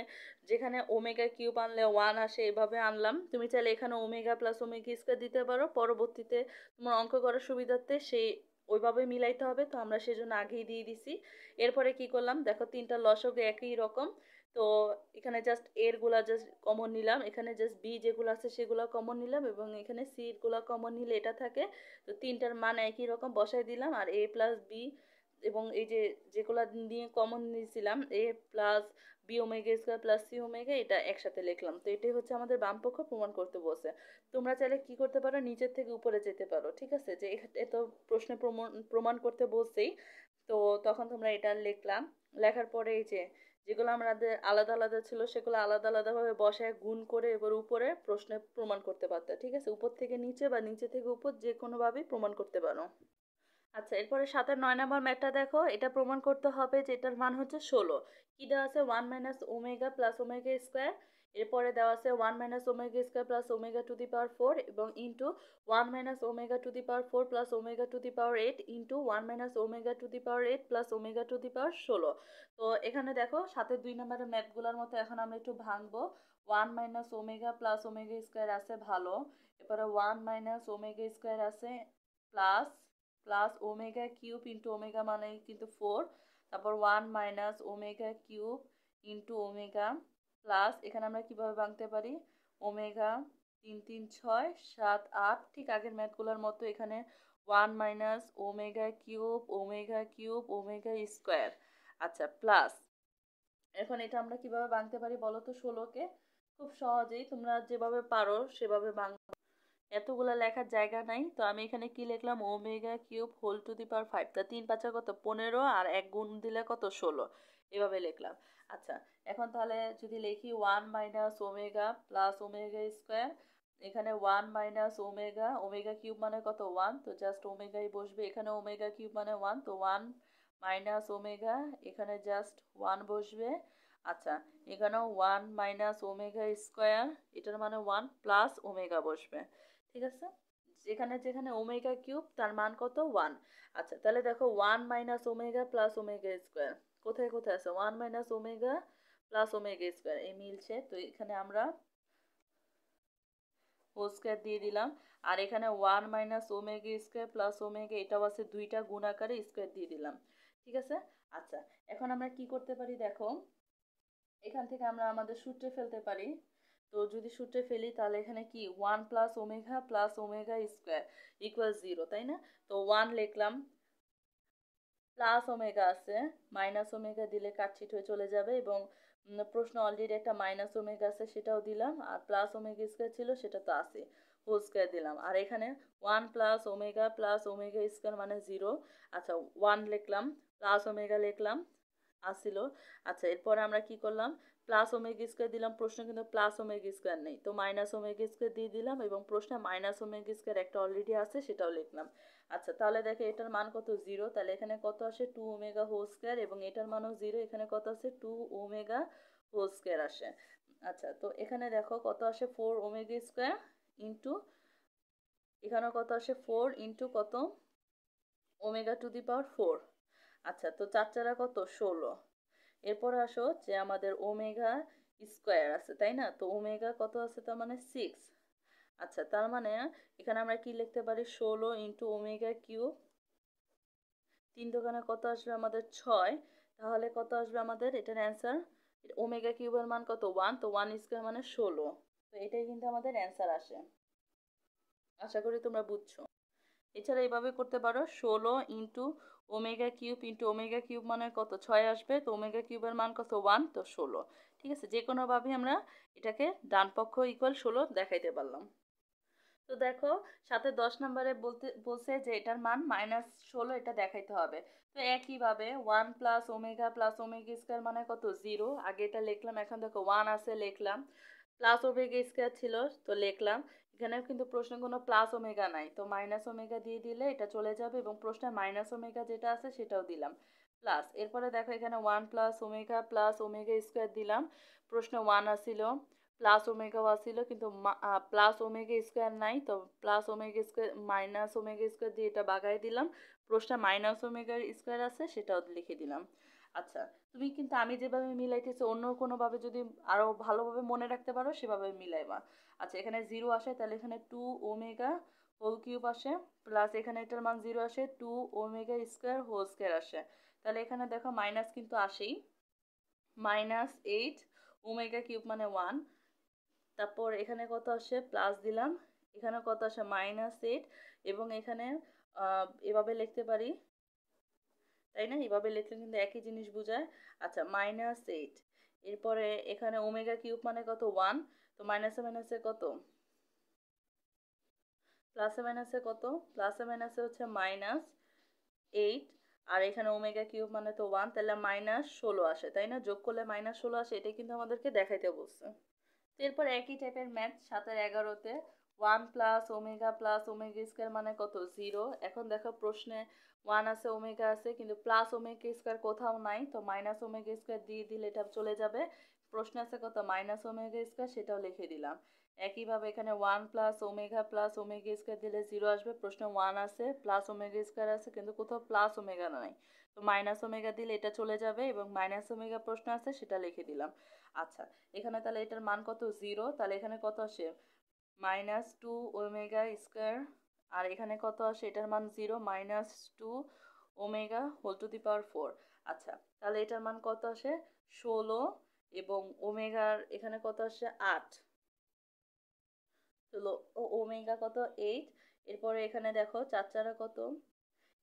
S1: যেখানে ওমেগা কিউব আনলে ওয়ান আসে এভাবে আনলাম তুমি চাইলে এখানে ওমেগা প্লাস ওমেগা স্কোয়ার দিতে পারো পরবর্তীতে তোমার অঙ্ক করার সুবিধার্থে সেই ওইভাবে মিলাইতে হবে তো আমরা সেজন্য আগেই দিয়ে দিছি এরপরে কি করলাম দেখো তিনটা লসক একই রকম তো এখানে জাস্ট এরগুলা জাস্ট কমন নিলাম এখানে জাস্ট বি যেগুলো আছে সেগুলো কমন নিলাম এবং এখানে সিগুলো কমন নিলে এটা থাকে তো তিনটার মান একই রকম বসাই দিলাম আর এ প্লাস বি এবং এই যে যেগুলো নিয়ে কমন নিয়েছিলাম a plus b omega square plus c omega এটা একসাথে লিখলাম তো এটাই হচ্ছে আমাদের বামপক্ষ প্রমাণ করতে বলছে তোমরা চাইলে কি করতে পারো নিচের থেকে উপরে যেতে পারো ঠিক আছে যে এত প্রশ্নে প্রমাণ প্রমাণ করতে বসেই তো তখন তোমরা এটা লিখলাম লেখার পরে এই যে যেগুলো আমাদের আলাদা আলাদা ছিল সেগুলো আলাদা আলাদাভাবে বসায় গুণ করে এবার উপরে প্রশ্নে প্রমাণ করতে পারতো ঠিক আছে উপর থেকে নিচে বা নিচে থেকে উপর যে কোনোভাবেই প্রমাণ করতে পারো আচ্ছা এরপরে সাতের নয় নম্বর ম্যাটটা দেখো এটা প্রমাণ করতে হবে যে এটার মান হচ্ছে ষোলো কী দেওয়া আছে one minus omega plus omega square এরপরে দেওয়া আছে one minus omega square plus omega to the power four এবং into one minus omega to the power four plus omega to the power eight into one minus omega to the power eight plus omega to the power ষোলো তো এখানে দেখো সাথে দুই নম্বরের ম্যাথগুলোর মতো এখন আমরা একটু ভাঙবো one minus omega plus omega square আছে ভালো এরপরে ওয়ান মাইনাস ওমেগা স্কোয়ার আছে plus plus omega cube into omega মানে কিন্তু ফোর তারপর one minus omega cube into omega plus এখানে আমরা কিভাবে ভাঙতে পারি ওমেগা তিন তিন ছয় সাত আট ঠিক আগের ম্যাথগুলোর মতো এখানে one minus omega cube omega cube omega square আচ্ছা প্লাস এখন এটা আমরা কিভাবে ভাঙতে পারি বলো তো ষোলোকে খুব সহজেই তোমরা যেভাবে পারো সেভাবে ভাঙ এতগুলো লেখার জায়গা নাই তো আমি এখানে কি লিখলাম omega cube whole to the power five তা তিন পাঁচা কত পনেরো আর এক গুণ দিলে কত ষোলো এভাবে লিখলাম আচ্ছা এখন তাহলে যদি লিখি one minus omega plus omega square এখানে one minus omega omega cube মানে কত ওয়ান তো জাস্ট ওমেগাই বসবে এখানে ওমেগা কিউব মানে ওয়ান তো ওয়ান মাইনাস ওমেগা এখানে জাস্ট ওয়ান বসবে আচ্ছা এখানেও ওয়ান মাইনাস ওমেগা স্কোয়ার এটার মানে ওয়ান প্লাস ওমেগা বসবে ঠিক আছে যেখানে যেখানে ওমেগা কিউব তার মান কত ওয়ান আচ্ছা তাহলে দেখো one minus omega plus omega square কোথায় কোথায় আছে one minus omega plus omega square এই মিলছে তো এখানে আমরা হোল স্কোয়ার দিয়ে দিলাম আর এখানে one minus omega square plus omega এটাও আছে দুইটা গুণ আকারে স্কোয়ার দিয়ে দিলাম ঠিক আছে আচ্ছা এখন আমরা কি করতে পারি দেখো এখান থেকে আমরা আমাদের সূত্রে ফেলতে পারি তো যদি সূত্রে ফেলি তাহলে এখানে কি one plus omega plus omega square equal zero তাই না তো ওয়ান লিখলাম প্লাস ওমেগা আছে মাইনাস ওমেগা দিলে কাটছিট হয়ে চলে যাবে এবং প্রশ্ন অলরেডি একটা মাইনাস ওমেগা আছে সেটাও দিলাম আর প্লাস ওমেগা স্কোয়ার ছিল সেটা তো আছে হোল স্কোয়ার দিলাম আর এখানে one plus omega plus omega square মানে জিরো আচ্ছা ওয়ান লিখলাম প্লাস ওমেগা লিখলাম আসিল আচ্ছা এরপরে আমরা কি করলাম প্লাস ওমেগা স্কোয়ার দিলাম প্রশ্নে কিন্তু প্লাস ওমেগা স্কোয়ার নেই তো মাইনাস ওমেগা স্কোয়ার দিয়ে দিলাম এবং প্রশ্নে মাইনাস ওমেগা স্কোয়ার একটা অলরেডি আছে সেটাও লিখলাম আচ্ছা তাহলে দেখো এটার মান কত জিরো তাহলে এখানে কত আসে টু ওমেগা হোল স্কোয়ার এবং এটার মানও জিরো এখানে কত আসে টু ওমেগা হোল স্কোয়ার আসে আচ্ছা তো এখানে দেখো কত আসে ফোর ওমেগা স্কোয়ার ইন্টু এখানে কত আসে ফোর ইন্টু কত omega to the power four আচ্ছা তো চার চারা কত ষোলো এরপর আসো যে আমাদের ওমেগা স্কোয়ার আছে তাই না তো ওমেগা কত আছে তার মানে সিক্স আচ্ছা তার মানে এখানে আমরা কি লিখতে পারি ষোলো ইন্টু ওমেগা কিউব তিন দোকানে কত আসবে আমাদের ছয় তাহলে কত আসবে আমাদের এটার অ্যান্সার ওমেগা কিউবের মান কত ওয়ান তো ওয়ান স্কোয়ার মানে ষোলো তো এটাই কিন্তু আমাদের অ্যান্সার আসে আশা করি তোমরা বুঝছো এছাড়া এভাবে করতে পারো ষোলো into omega cube into omega cube মানে কত ছয় আসবে তো ওমেগা কিউবের মান কত ওয়ান তো ষোলো ঠিক আছে যে কোনোভাবে আমরা এটাকে ডান পক্ষ ইকুয়াল ষোলো দেখাইতে পারলাম তো দেখো সাথে দশ নম্বরে বলতে বলছে যে এটার মান মাইনাস ষোলো এটা দেখাইতে হবে তো একইভাবে one plus omega plus omega square মানে কত জিরো আগে এটা লিখলাম এখন দেখো ওয়ান আছে লিখলাম প্লাস ওমেগা স্কোয়ার ছিল তো লিখলাম এখানে কিন্তু প্রশ্নে কোনো প্লাস ওমেগা নাই তো মাইনাস ওমেগা দিয়ে দিলে এটা চলে যাবে এবং প্রশ্নে মাইনাস ওমেগা যেটা আছে সেটাও দিলাম প্লাস এরপরে দেখো এখানে one plus omega plus omega square দিলাম প্রশ্ন ওয়ান আসিল প্লাস ওমেগাও আসিল কিন্তু প্লাস ওমেগা স্কোয়ার নাই তো plus omega square minus omega square দিয়ে এটা বাগাই দিলাম প্রশ্নে মাইনাস ওমেগার স্কোয়ার আছে সেটাও লিখে দিলাম আচ্ছা তুমি কিন্তু আমি যেভাবে মিলাইতেছি অন্য কোনোভাবে যদি আরও ভালোভাবে মনে রাখতে পারো সেভাবে মিলাইবা আচ্ছা এখানে জিরো আসে তাহলে এখানে টু ওমেগা হোল কিউব আসে প্লাস এখানে এটার মান জিরো আসে two omega square whole square আসে তাহলে এখানে দেখো মাইনাস কিন্তু আসেই মাইনাস এইট ওমেগা কিউব মানে ওয়ান তারপর এখানে কত আসে প্লাস দিলাম এখানে কত আসে মাইনাস এইট এবং এখানে এভাবে লিখতে পারি তাই না এভাবে লিখলে কিন্তু একই জিনিস বোঝায় আচ্ছা মাইনাস এইট এরপরে এখানে ওমেগা কিউব মানে কত ওয়ান তো মাইনাসে মাইনাসে কত প্লাসে মাইনাসে কত প্লাসে মাইনাসে হচ্ছে মাইনাস এইট আর এখানে ওমেগা কিউব মানে তো ওয়ান তাহলে মাইনাস ষোলো আসে তাই না যোগ করলে মাইনাস ষোলো আসে এটা কিন্তু আমাদেরকে দেখাইতে বলছে এরপর একই টাইপের ম্যাথ সাতের এগারোতে one plus omega plus omega square মানে কত জিরো এখন দেখো প্রশ্নে ওয়ান আছে ওমেগা আছে কিন্তু প্লাস ওমেগা স্কোয়ার কোথাও নাই তো মাইনাস ওমেগা স্কোয়ার দিয়ে দিলে এটা চলে যাবে প্রশ্ন আছে কত মাইনাস ওমেগা স্কোয়ার সেটাও লিখে দিলাম একইভাবে এখানে one plus omega plus omega square দিলে জিরো আসবে প্রশ্ন ওয়ান আছে প্লাস ওমেগা স্কোয়ার আছে কিন্তু কোথাও প্লাস ওমেগা নাই তো মাইনাস ওমেগা দিলে এটা চলে যাবে এবং মাইনাস ওমেগা প্রশ্ন আছে সেটা লিখে দিলাম আচ্ছা এখানে তাহলে এটার মান কত জিরো তাহলে এখানে কত আসে মাইনাস টু ওমেগা স্কোয়ার আর এখানে কত আসে এটার মান zero minus two omega whole to the power four আচ্ছা তাহলে এটার মান কত আসে ষোলো এবং ওমেগার এখানে কত আসে আট চলো ওমেগা কত এইট এরপরে এখানে দেখো চার চারা কত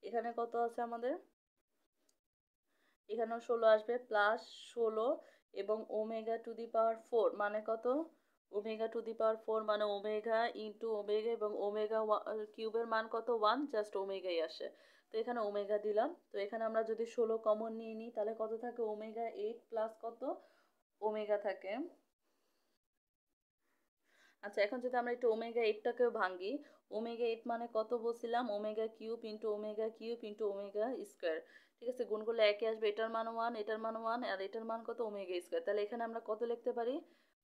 S1: এখানে কত আছে আমাদের এখানেও ষোলো আসবে প্লাস ষোলো এবং omega to the power four মানে কত omega to the power four মানে ওমেগা ইন্টু ওমেগা এবং ওমেগা কিউবের মান কত ওয়ান জাস্ট ওমেগাই আসে তো এখানে ওমেগা দিলাম তো এখানে আমরা যদি ষোলো কমন নিয়ে নিই তাহলে কত থাকে ওমেগা এইট প্লাস কত ওমেগা থাকে আচ্ছা এখন যদি আমরা একটু ওমেগা এইটটাকেও ভাঙি ওমেগা এইট মানে কত বলছিলাম omega cube into omega cube into omega square ঠিক আছে গুণগুলো করলে একে আসবে এটার মান ওয়ান এটার মান ওয়ান আর এটার মান কত ওমেগা স্কোয়ার তাহলে এখানে আমরা কত লিখতে পারি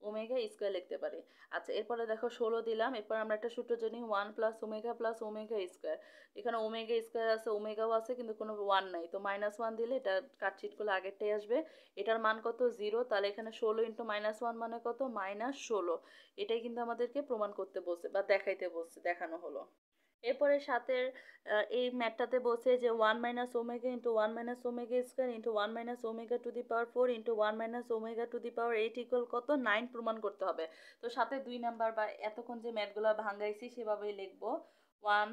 S1: ওমেঘা স্কোয়ার লিখতে পারি আচ্ছা এরপরে দেখো ষোলো দিলাম এরপর আমরা একটা সূত্র জানি one plus omega plus omega square এখানে ওমেঘা স্কোয়ার আছে ওমেঘাও আছে কিন্তু কোনো ওয়ান নাই তো মাইনাস ওয়ান দিলে এটা কাটছিট করলে আগেরটাই আসবে এটার মান কত জিরো তাহলে এখানে ষোলো ইন্টু মাইনাস ওয়ান মানে কত মাইনাস ষোলো এটাই কিন্তু আমাদেরকে প্রমাণ করতে বলছে বা দেখাইতে বলছে দেখানো হলো এরপরে সাতের এই ম্যাটটাতে বসে যে one minus omega into one minus omega square into one minus omega to the power four into one minus omega to the power eight equal কত নাইন প্রমাণ করতে হবে তো সাথে দুই নাম্বার বা এতক্ষণ যে ম্যাটগুলো ভাঙ্গাইছি সেভাবেই লিখবো ওয়ান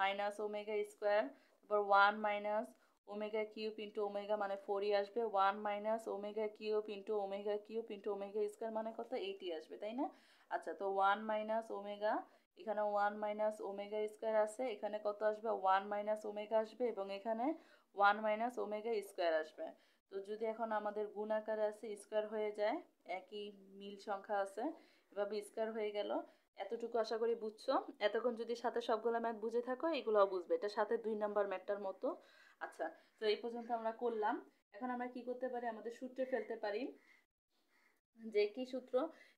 S1: মাইনাস ওমেগা স্কোয়ার তারপর one minus omega cube into omega মানে ফোরই আসবে one minus omega cube into omega cube into omega square মানে কত এইটই আসবে তাই না আচ্ছা তো ওয়ান মাইনাস ওমেগা এখানে ওয়ান মাইনাস ওমেগা স্কোয়ার আছে এখানে কত আসবে ওয়ান মাইনাস ওমেগা আসবে এবং এখানে ওয়ান মাইনাস ওমেগা স্কোয়ার আসবে তো যদি এখন আমাদের গুণ আকারে আছে স্কোয়ার হয়ে যায় একই মিল সংখ্যা আছে এভাবে স্কোয়ার হয়ে গেল এতটুকু আশা করি বুঝছো এতক্ষণ যদি সাথে সবগুলো ম্যাথ বুঝে থাকো এগুলোও বুঝবে এটা সাথে দুই নাম্বার ম্যাথটার মতো আচ্ছা তো এই পর্যন্ত আমরা করলাম এখন আমরা কি করতে পারি আমাদের সূত্রে ফেলতে পারি যে কি সূত্র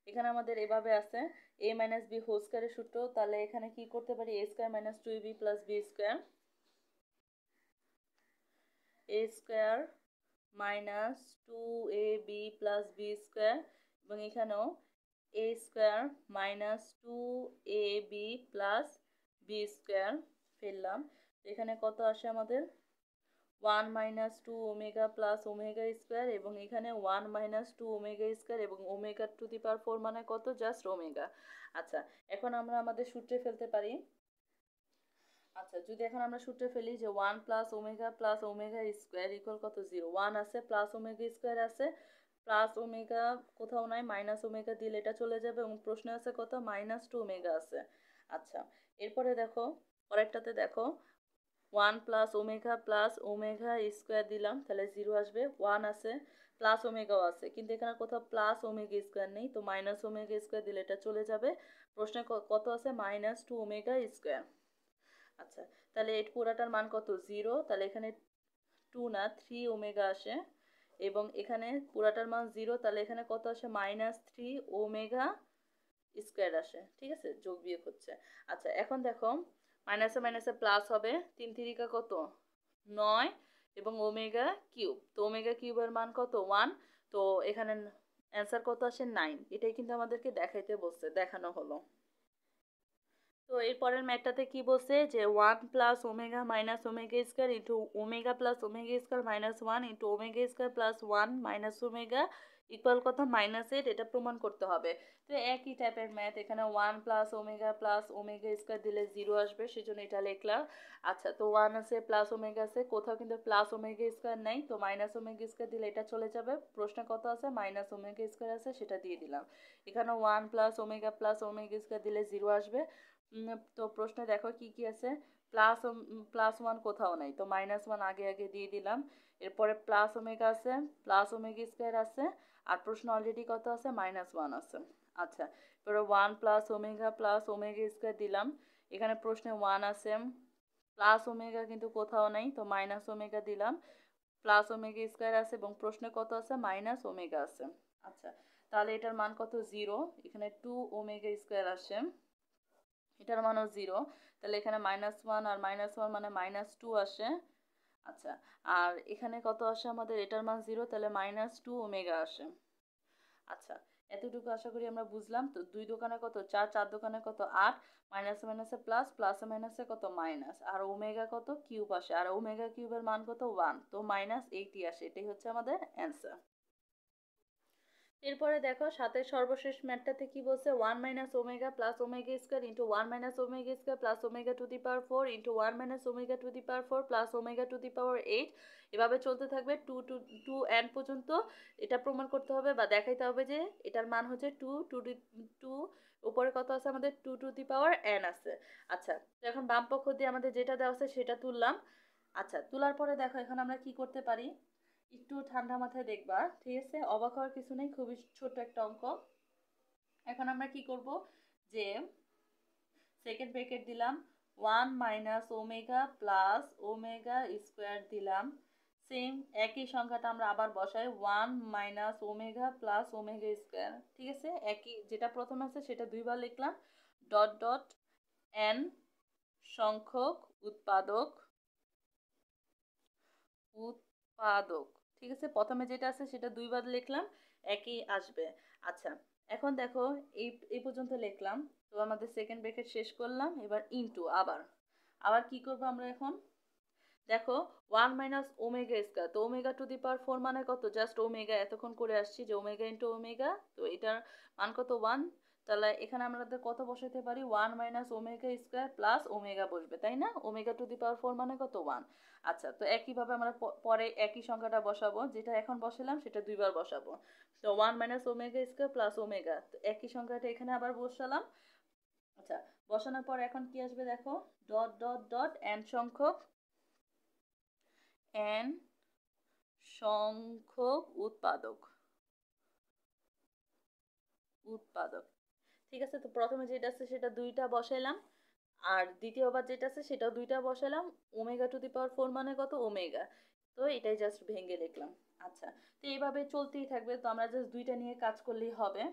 S1: এখানে আমাদের এভাবে আছে এ মাইনাস বি হোল স্কোয়ারের সূত্র তাহলে এখানে কি করতে পারি A square minus two B plus B square A square minus two A B plus B square এবং এখানেও A square minus two A B plus B square ফেললাম এখানে কত আসে আমাদের one minus two omega plus omega square এবং এখানে one minus two omega square এবং omega to the power four মানে কত জাস্ট ওমেগা আচ্ছা এখন আমরা আমাদের সূত্রে ফেলতে পারি আচ্ছা যদি এখন আমরা সূত্রে ফেলি যে one plus omega plus omega square equal কত জিরো ওয়ান আছে প্লাস ওমেগা স্কোয়ার আছে প্লাস ওমেগা কোথাও নাই মাইনাস ওমেগা দিলে এটা চলে যাবে এবং প্রশ্ন আছে কত মাইনাস টু ওমেগা আছে আচ্ছা এরপরে দেখো পরেরটাতে দেখো one plus omega plus omega square দিলাম তাহলে জিরো আসবে ওয়ান আছে প্লাস ওমেগাও আছে কিন্তু এখানে কোথাও প্লাস ওমেগা স্কোয়ার নেই তো মাইনাস ওমেগা স্কোয়ার দিলে এটা চলে যাবে প্রশ্নে কত আছে মাইনাস টু ওমেগা স্কোয়ার আচ্ছা তাহলে এই পুরাটার মান কত জিরো তাহলে এখানে টু না থ্রি ওমেগা আসে এবং এখানে পুরাটার মান জিরো তাহলে এখানে কত আসে মাইনাস থ্রি ওমেগা স্কোয়ার আসে ঠিক আছে যোগ বিয়োগ হচ্ছে আচ্ছা এখন দেখো মাইনাসে মাইনাসে প্লাস হবে তিন তিরিকা কত নয় এবং ওমেগা কিউব তো ওমেগা কিউবের মান কত ওয়ান তো এখানে অ্যান্সার কত আসে নাইন এটাই কিন্তু আমাদেরকে দেখাইতে বসছে দেখানো হলো তো এরপরের ম্যাটটাতে কি বলছে যে one plus omega minus omega square into omega plus omega square minus one into omega square plus one minus omega equal কত মাইনাস এইট এটা প্রমাণ করতে হবে তো একই টাইপের ম্যাথ এখানে one plus omega plus omega square দিলে জিরো আসবে সেজন্য এটা লেখলাম আচ্ছা তো ওয়ান আছে প্লাস ওমেগা আছে কোথাও কিন্তু প্লাস ওমেগা স্কোয়ার নেই তো মাইনাস ওমেগা স্কোয়ার দিলে এটা চলে যাবে প্রশ্ন কত আছে মাইনাস ওমেগা স্কোয়ার আছে সেটা দিয়ে দিলাম এখানে one plus omega plus omega square দিলে জিরো আসবে তো প্রশ্নে দেখো কি কি আছে প্লাস প্লাস ওয়ান কোথাও নাই তো মাইনাস ওয়ান আগে আগে দিয়ে দিলাম এরপরে প্লাস ওমেগা আছে প্লাস ওমেগা স্কোয়ার আছে আর প্রশ্ন অলরেডি কত আছে মাইনাস ওয়ান আছে আচ্ছা এবারে one plus omega plus omega square দিলাম এখানে প্রশ্নে ওয়ান আছে প্লাস ওমেগা কিন্তু কোথাও নেই তো মাইনাস ওমেগা দিলাম প্লাস ওমেগা স্কোয়ার আছে এবং প্রশ্নে কত আছে মাইনাস ওমেগা আছে আচ্ছা তাহলে এটার মান কত জিরো এখানে টু ওমেগা স্কোয়ার আসে এটার মানও জিরো তাহলে এখানে মাইনাস ওয়ান আর মাইনাস ওয়ান মানে মাইনাস টু আসে আচ্ছা আর এখানে কত আসে আমাদের এটার মান জিরো তাহলে মাইনাস টু ওমেগা আসে আচ্ছা এতটুকু আশা করি আমরা বুঝলাম তো দুই দোকানে কত চার চার দোকানে কত আট মাইনাসে মাইনাসে প্লাস প্লাসে মাইনাসে কত মাইনাস আর ওমেগা কত কিউব আসে আর ওমেগা কিউবের মান কত ওয়ান তো মাইনাস এইটি আসে এটাই হচ্ছে আমাদের অ্যান্সার এরপরে দেখো সাথে সর্বশেষ ম্যাটটাতে কি বলছে one minus omega plus omega square into one minus omega square plus omega to the power four into one minus omega to the power four plus omega to the power eight এভাবে চলতে থাকবে টু টু টু অ্যান্ড পর্যন্ত এটা প্রমাণ করতে হবে বা দেখাইতে হবে যে এটার মান হচ্ছে টু টু ডি টু উপরে কত আছে আমাদের two to the power N আছে আচ্ছা তো এখন বাম পক্ষ দিয়ে আমাদের যেটা দেওয়া আছে সেটা তুললাম আচ্ছা তোলার পরে দেখো এখন আমরা কি করতে পারি একটু ঠান্ডা মাথায় দেখবা ঠিক আছে অবাক হওয়ার কিছু নেই খুবই ছোট একটা অঙ্ক এখন আমরা কি করব যে সেকেন্ড ব্রেকেট দিলাম one minus omega plus omega square দিলাম সেম একই সংখ্যাটা আমরা আবার বসাই one minus omega plus omega square ঠিক আছে একই যেটা প্রথম আছে সেটা দুইবার লিখলাম ডট ডট এন সংখ্যক উৎপাদক উৎপাদক ঠিক আছে প্রথমে যেটা আছে সেটা দুইবার লিখলাম একই আসবে আচ্ছা এখন দেখো এই এই পর্যন্ত লিখলাম তো আমাদের সেকেন্ড ব্রেকেট শেষ করলাম এবার ইনটু আবার আবার কি করব আমরা এখন দেখো ওয়ান মাইনাস ওমেগা স্কোয়ার তো omega to the power four মানে কত জাস্ট ওমেগা এতক্ষণ করে আসছি যে ওমেগা ইনটু ওমেগা তো এটার মান কত ওয়ান তাহলে এখানে আমাদের কত বসাতে পারি one minus omega square plus omega বসবে তাই না omega to the power four মানে কত ওয়ান আচ্ছা তো একইভাবে আমরা পরে একই সংখ্যাটা বসাবো যেটা এখন বসালাম সেটা দুইবার বসাবো তো one minus omega square plus omega তো একই সংখ্যাটা এখানে আবার বসালাম আচ্ছা বসানোর পর এখন কি আসবে দেখো ডট ডট ডট এন সংখ্যক এন সংখ্যক উৎপাদক উৎপাদক ঠিক আছে তো প্রথমে যেটা আছে সেটা দুইটা বসাইলাম আর দ্বিতীয়বার যেটা আছে সেটাও দুইটা বসালাম omega to the power four মানে কত ওমেগা তো এটাই জাস্ট ভেঙে দেখলাম আচ্ছা তো এইভাবে চলতেই থাকবে তো আমরা জাস্ট দুইটা নিয়ে কাজ করলেই হবে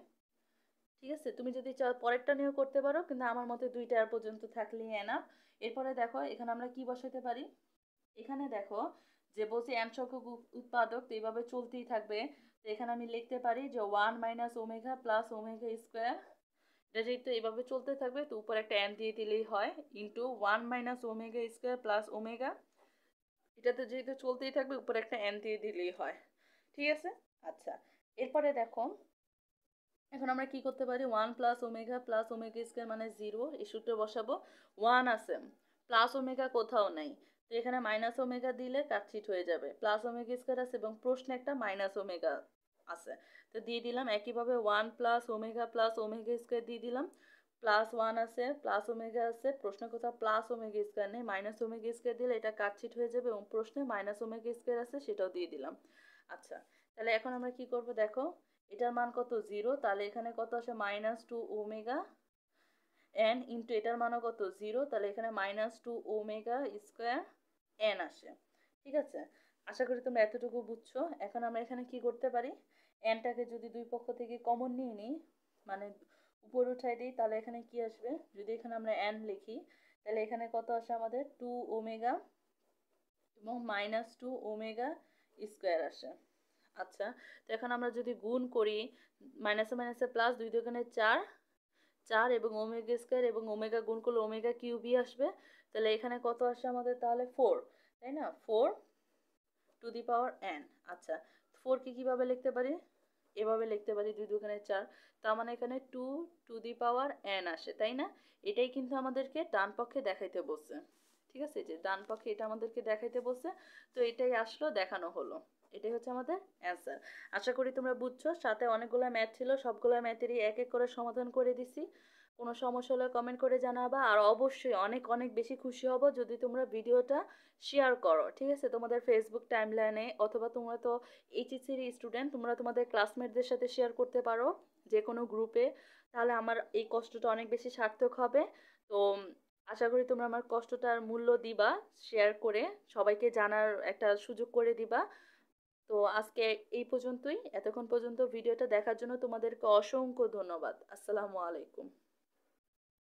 S1: ঠিক আছে তুমি যদি চাও পরেরটা নিয়েও করতে পারো কিন্তু আমার মতে দুইটা পর্যন্ত থাকলেই এনাফ এরপরে দেখো এখানে আমরা কি বসাতে পারি এখানে দেখো যে বলছি এন সংখ্যক উৎপাদক তো এইভাবে চলতেই থাকবে তো এখানে আমি লিখতে পারি যে one minus omega plus omega square এটা যেহেতু এভাবে চলতে থাকবে তো উপরে একটা এন দিয়ে দিলেই হয় into one minus omega square plus omega এটাতে যেহেতু চলতেই থাকবে উপরে একটা এন দিয়ে দিলেই হয় ঠিক আছে আচ্ছা এরপরে দেখো এখন আমরা কি করতে পারি one plus omega plus omega square মানে জিরো এই সূত্রে বসাবো ওয়ান আছে প্লাস ওমেগা কোথাও নাই তো এখানে মাইনাস ওমেগা দিলে কাটছিট হয়ে যাবে প্লাস ওমেগা স্কোয়ার আছে এবং প্রশ্নে একটা মাইনাস ওমেগা আছে তো দিয়ে দিলাম একইভাবে one plus omega plus omega square দিয়ে দিলাম প্লাস ওয়ান আছে প্লাস ওমেগা আছে প্রশ্নের কোথাও প্লাস ওমেগা স্কোয়ার নেই মাইনাস ওমেগা স্কোয়ার দিলে এটা কাটছিট হয়ে যাবে এবং প্রশ্নে মাইনাস ওমেগা স্কোয়ার আছে সেটাও দিয়ে দিলাম আচ্ছা তাহলে এখন আমরা কি করব দেখো এটার মান কত জিরো তাহলে এখানে কত আসে minus two omega N into এটার মানও কত জিরো তাহলে এখানে minus two omega square N আসে ঠিক আছে আশা করি তোমরা এতটুকু বুঝছো এখন আমরা এখানে কি করতে পারি এনটাকে যদি দুই পক্ষ থেকে কমন নিয়ে নিই মানে উপর উঠাই দিই তাহলে এখানে কি আসবে যদি এখানে আমরা এন লিখি তাহলে এখানে কত আসে আমাদের টু ওমেগা এবং মাইনাস টু ওমেগা স্কোয়ার আসে আচ্ছা তো এখন আমরা যদি গুণ করি মাইনাসে মাইনাসে প্লাস দুই দোকানে চার চার এবং ওমেগা স্কোয়ার এবং ওমেগা গুণ করলে ওমেগা কিউবই আসবে তাহলে এখানে কত আসে আমাদের তাহলে ফোর তাই না four to the power N আচ্ছা কে কীভাবে লিখতে পারি এভাবে লিখতে পারি দুই দুখানে চার তার মানে এখানে two to the power n আসে তাই না এটাই কিন্তু আমাদেরকে ডান পক্ষে দেখাইতে বলছে ঠিক আছে যে ডান পক্ষে এটা আমাদেরকে দেখাইতে বলছে তো এটাই আসলো দেখানো হলো এটাই হচ্ছে আমাদের অ্যান্সার আশা করি তোমরা বুঝছো সাথে অনেকগুলো ম্যাথ ছিল সবগুলো ম্যাথেরই এক এক করে সমাধান করে দিছি কোনো সমস্যা হলে কমেন্ট করে জানাবা আর অবশ্যই অনেক অনেক বেশি খুশি হব যদি তোমরা ভিডিওটা শেয়ার করো ঠিক আছে তোমাদের ফেসবুক টাইমলাইনে অথবা তোমরা তো এইচএসির স্টুডেন্ট তোমরা তোমাদের ক্লাসমেটদের সাথে শেয়ার করতে পারো যে কোনো গ্রুপে তাহলে আমার এই কষ্টটা অনেক বেশি সার্থক হবে তো আশা করি তোমরা আমার কষ্টটার মূল্য দিবা শেয়ার করে সবাইকে জানার একটা সুযোগ করে দিবা তো আজকে এই পর্যন্তই এতক্ষণ পর্যন্ত ভিডিওটা দেখার জন্য তোমাদেরকে অসংখ্য ধন্যবাদ আসসালামু আলাইকুম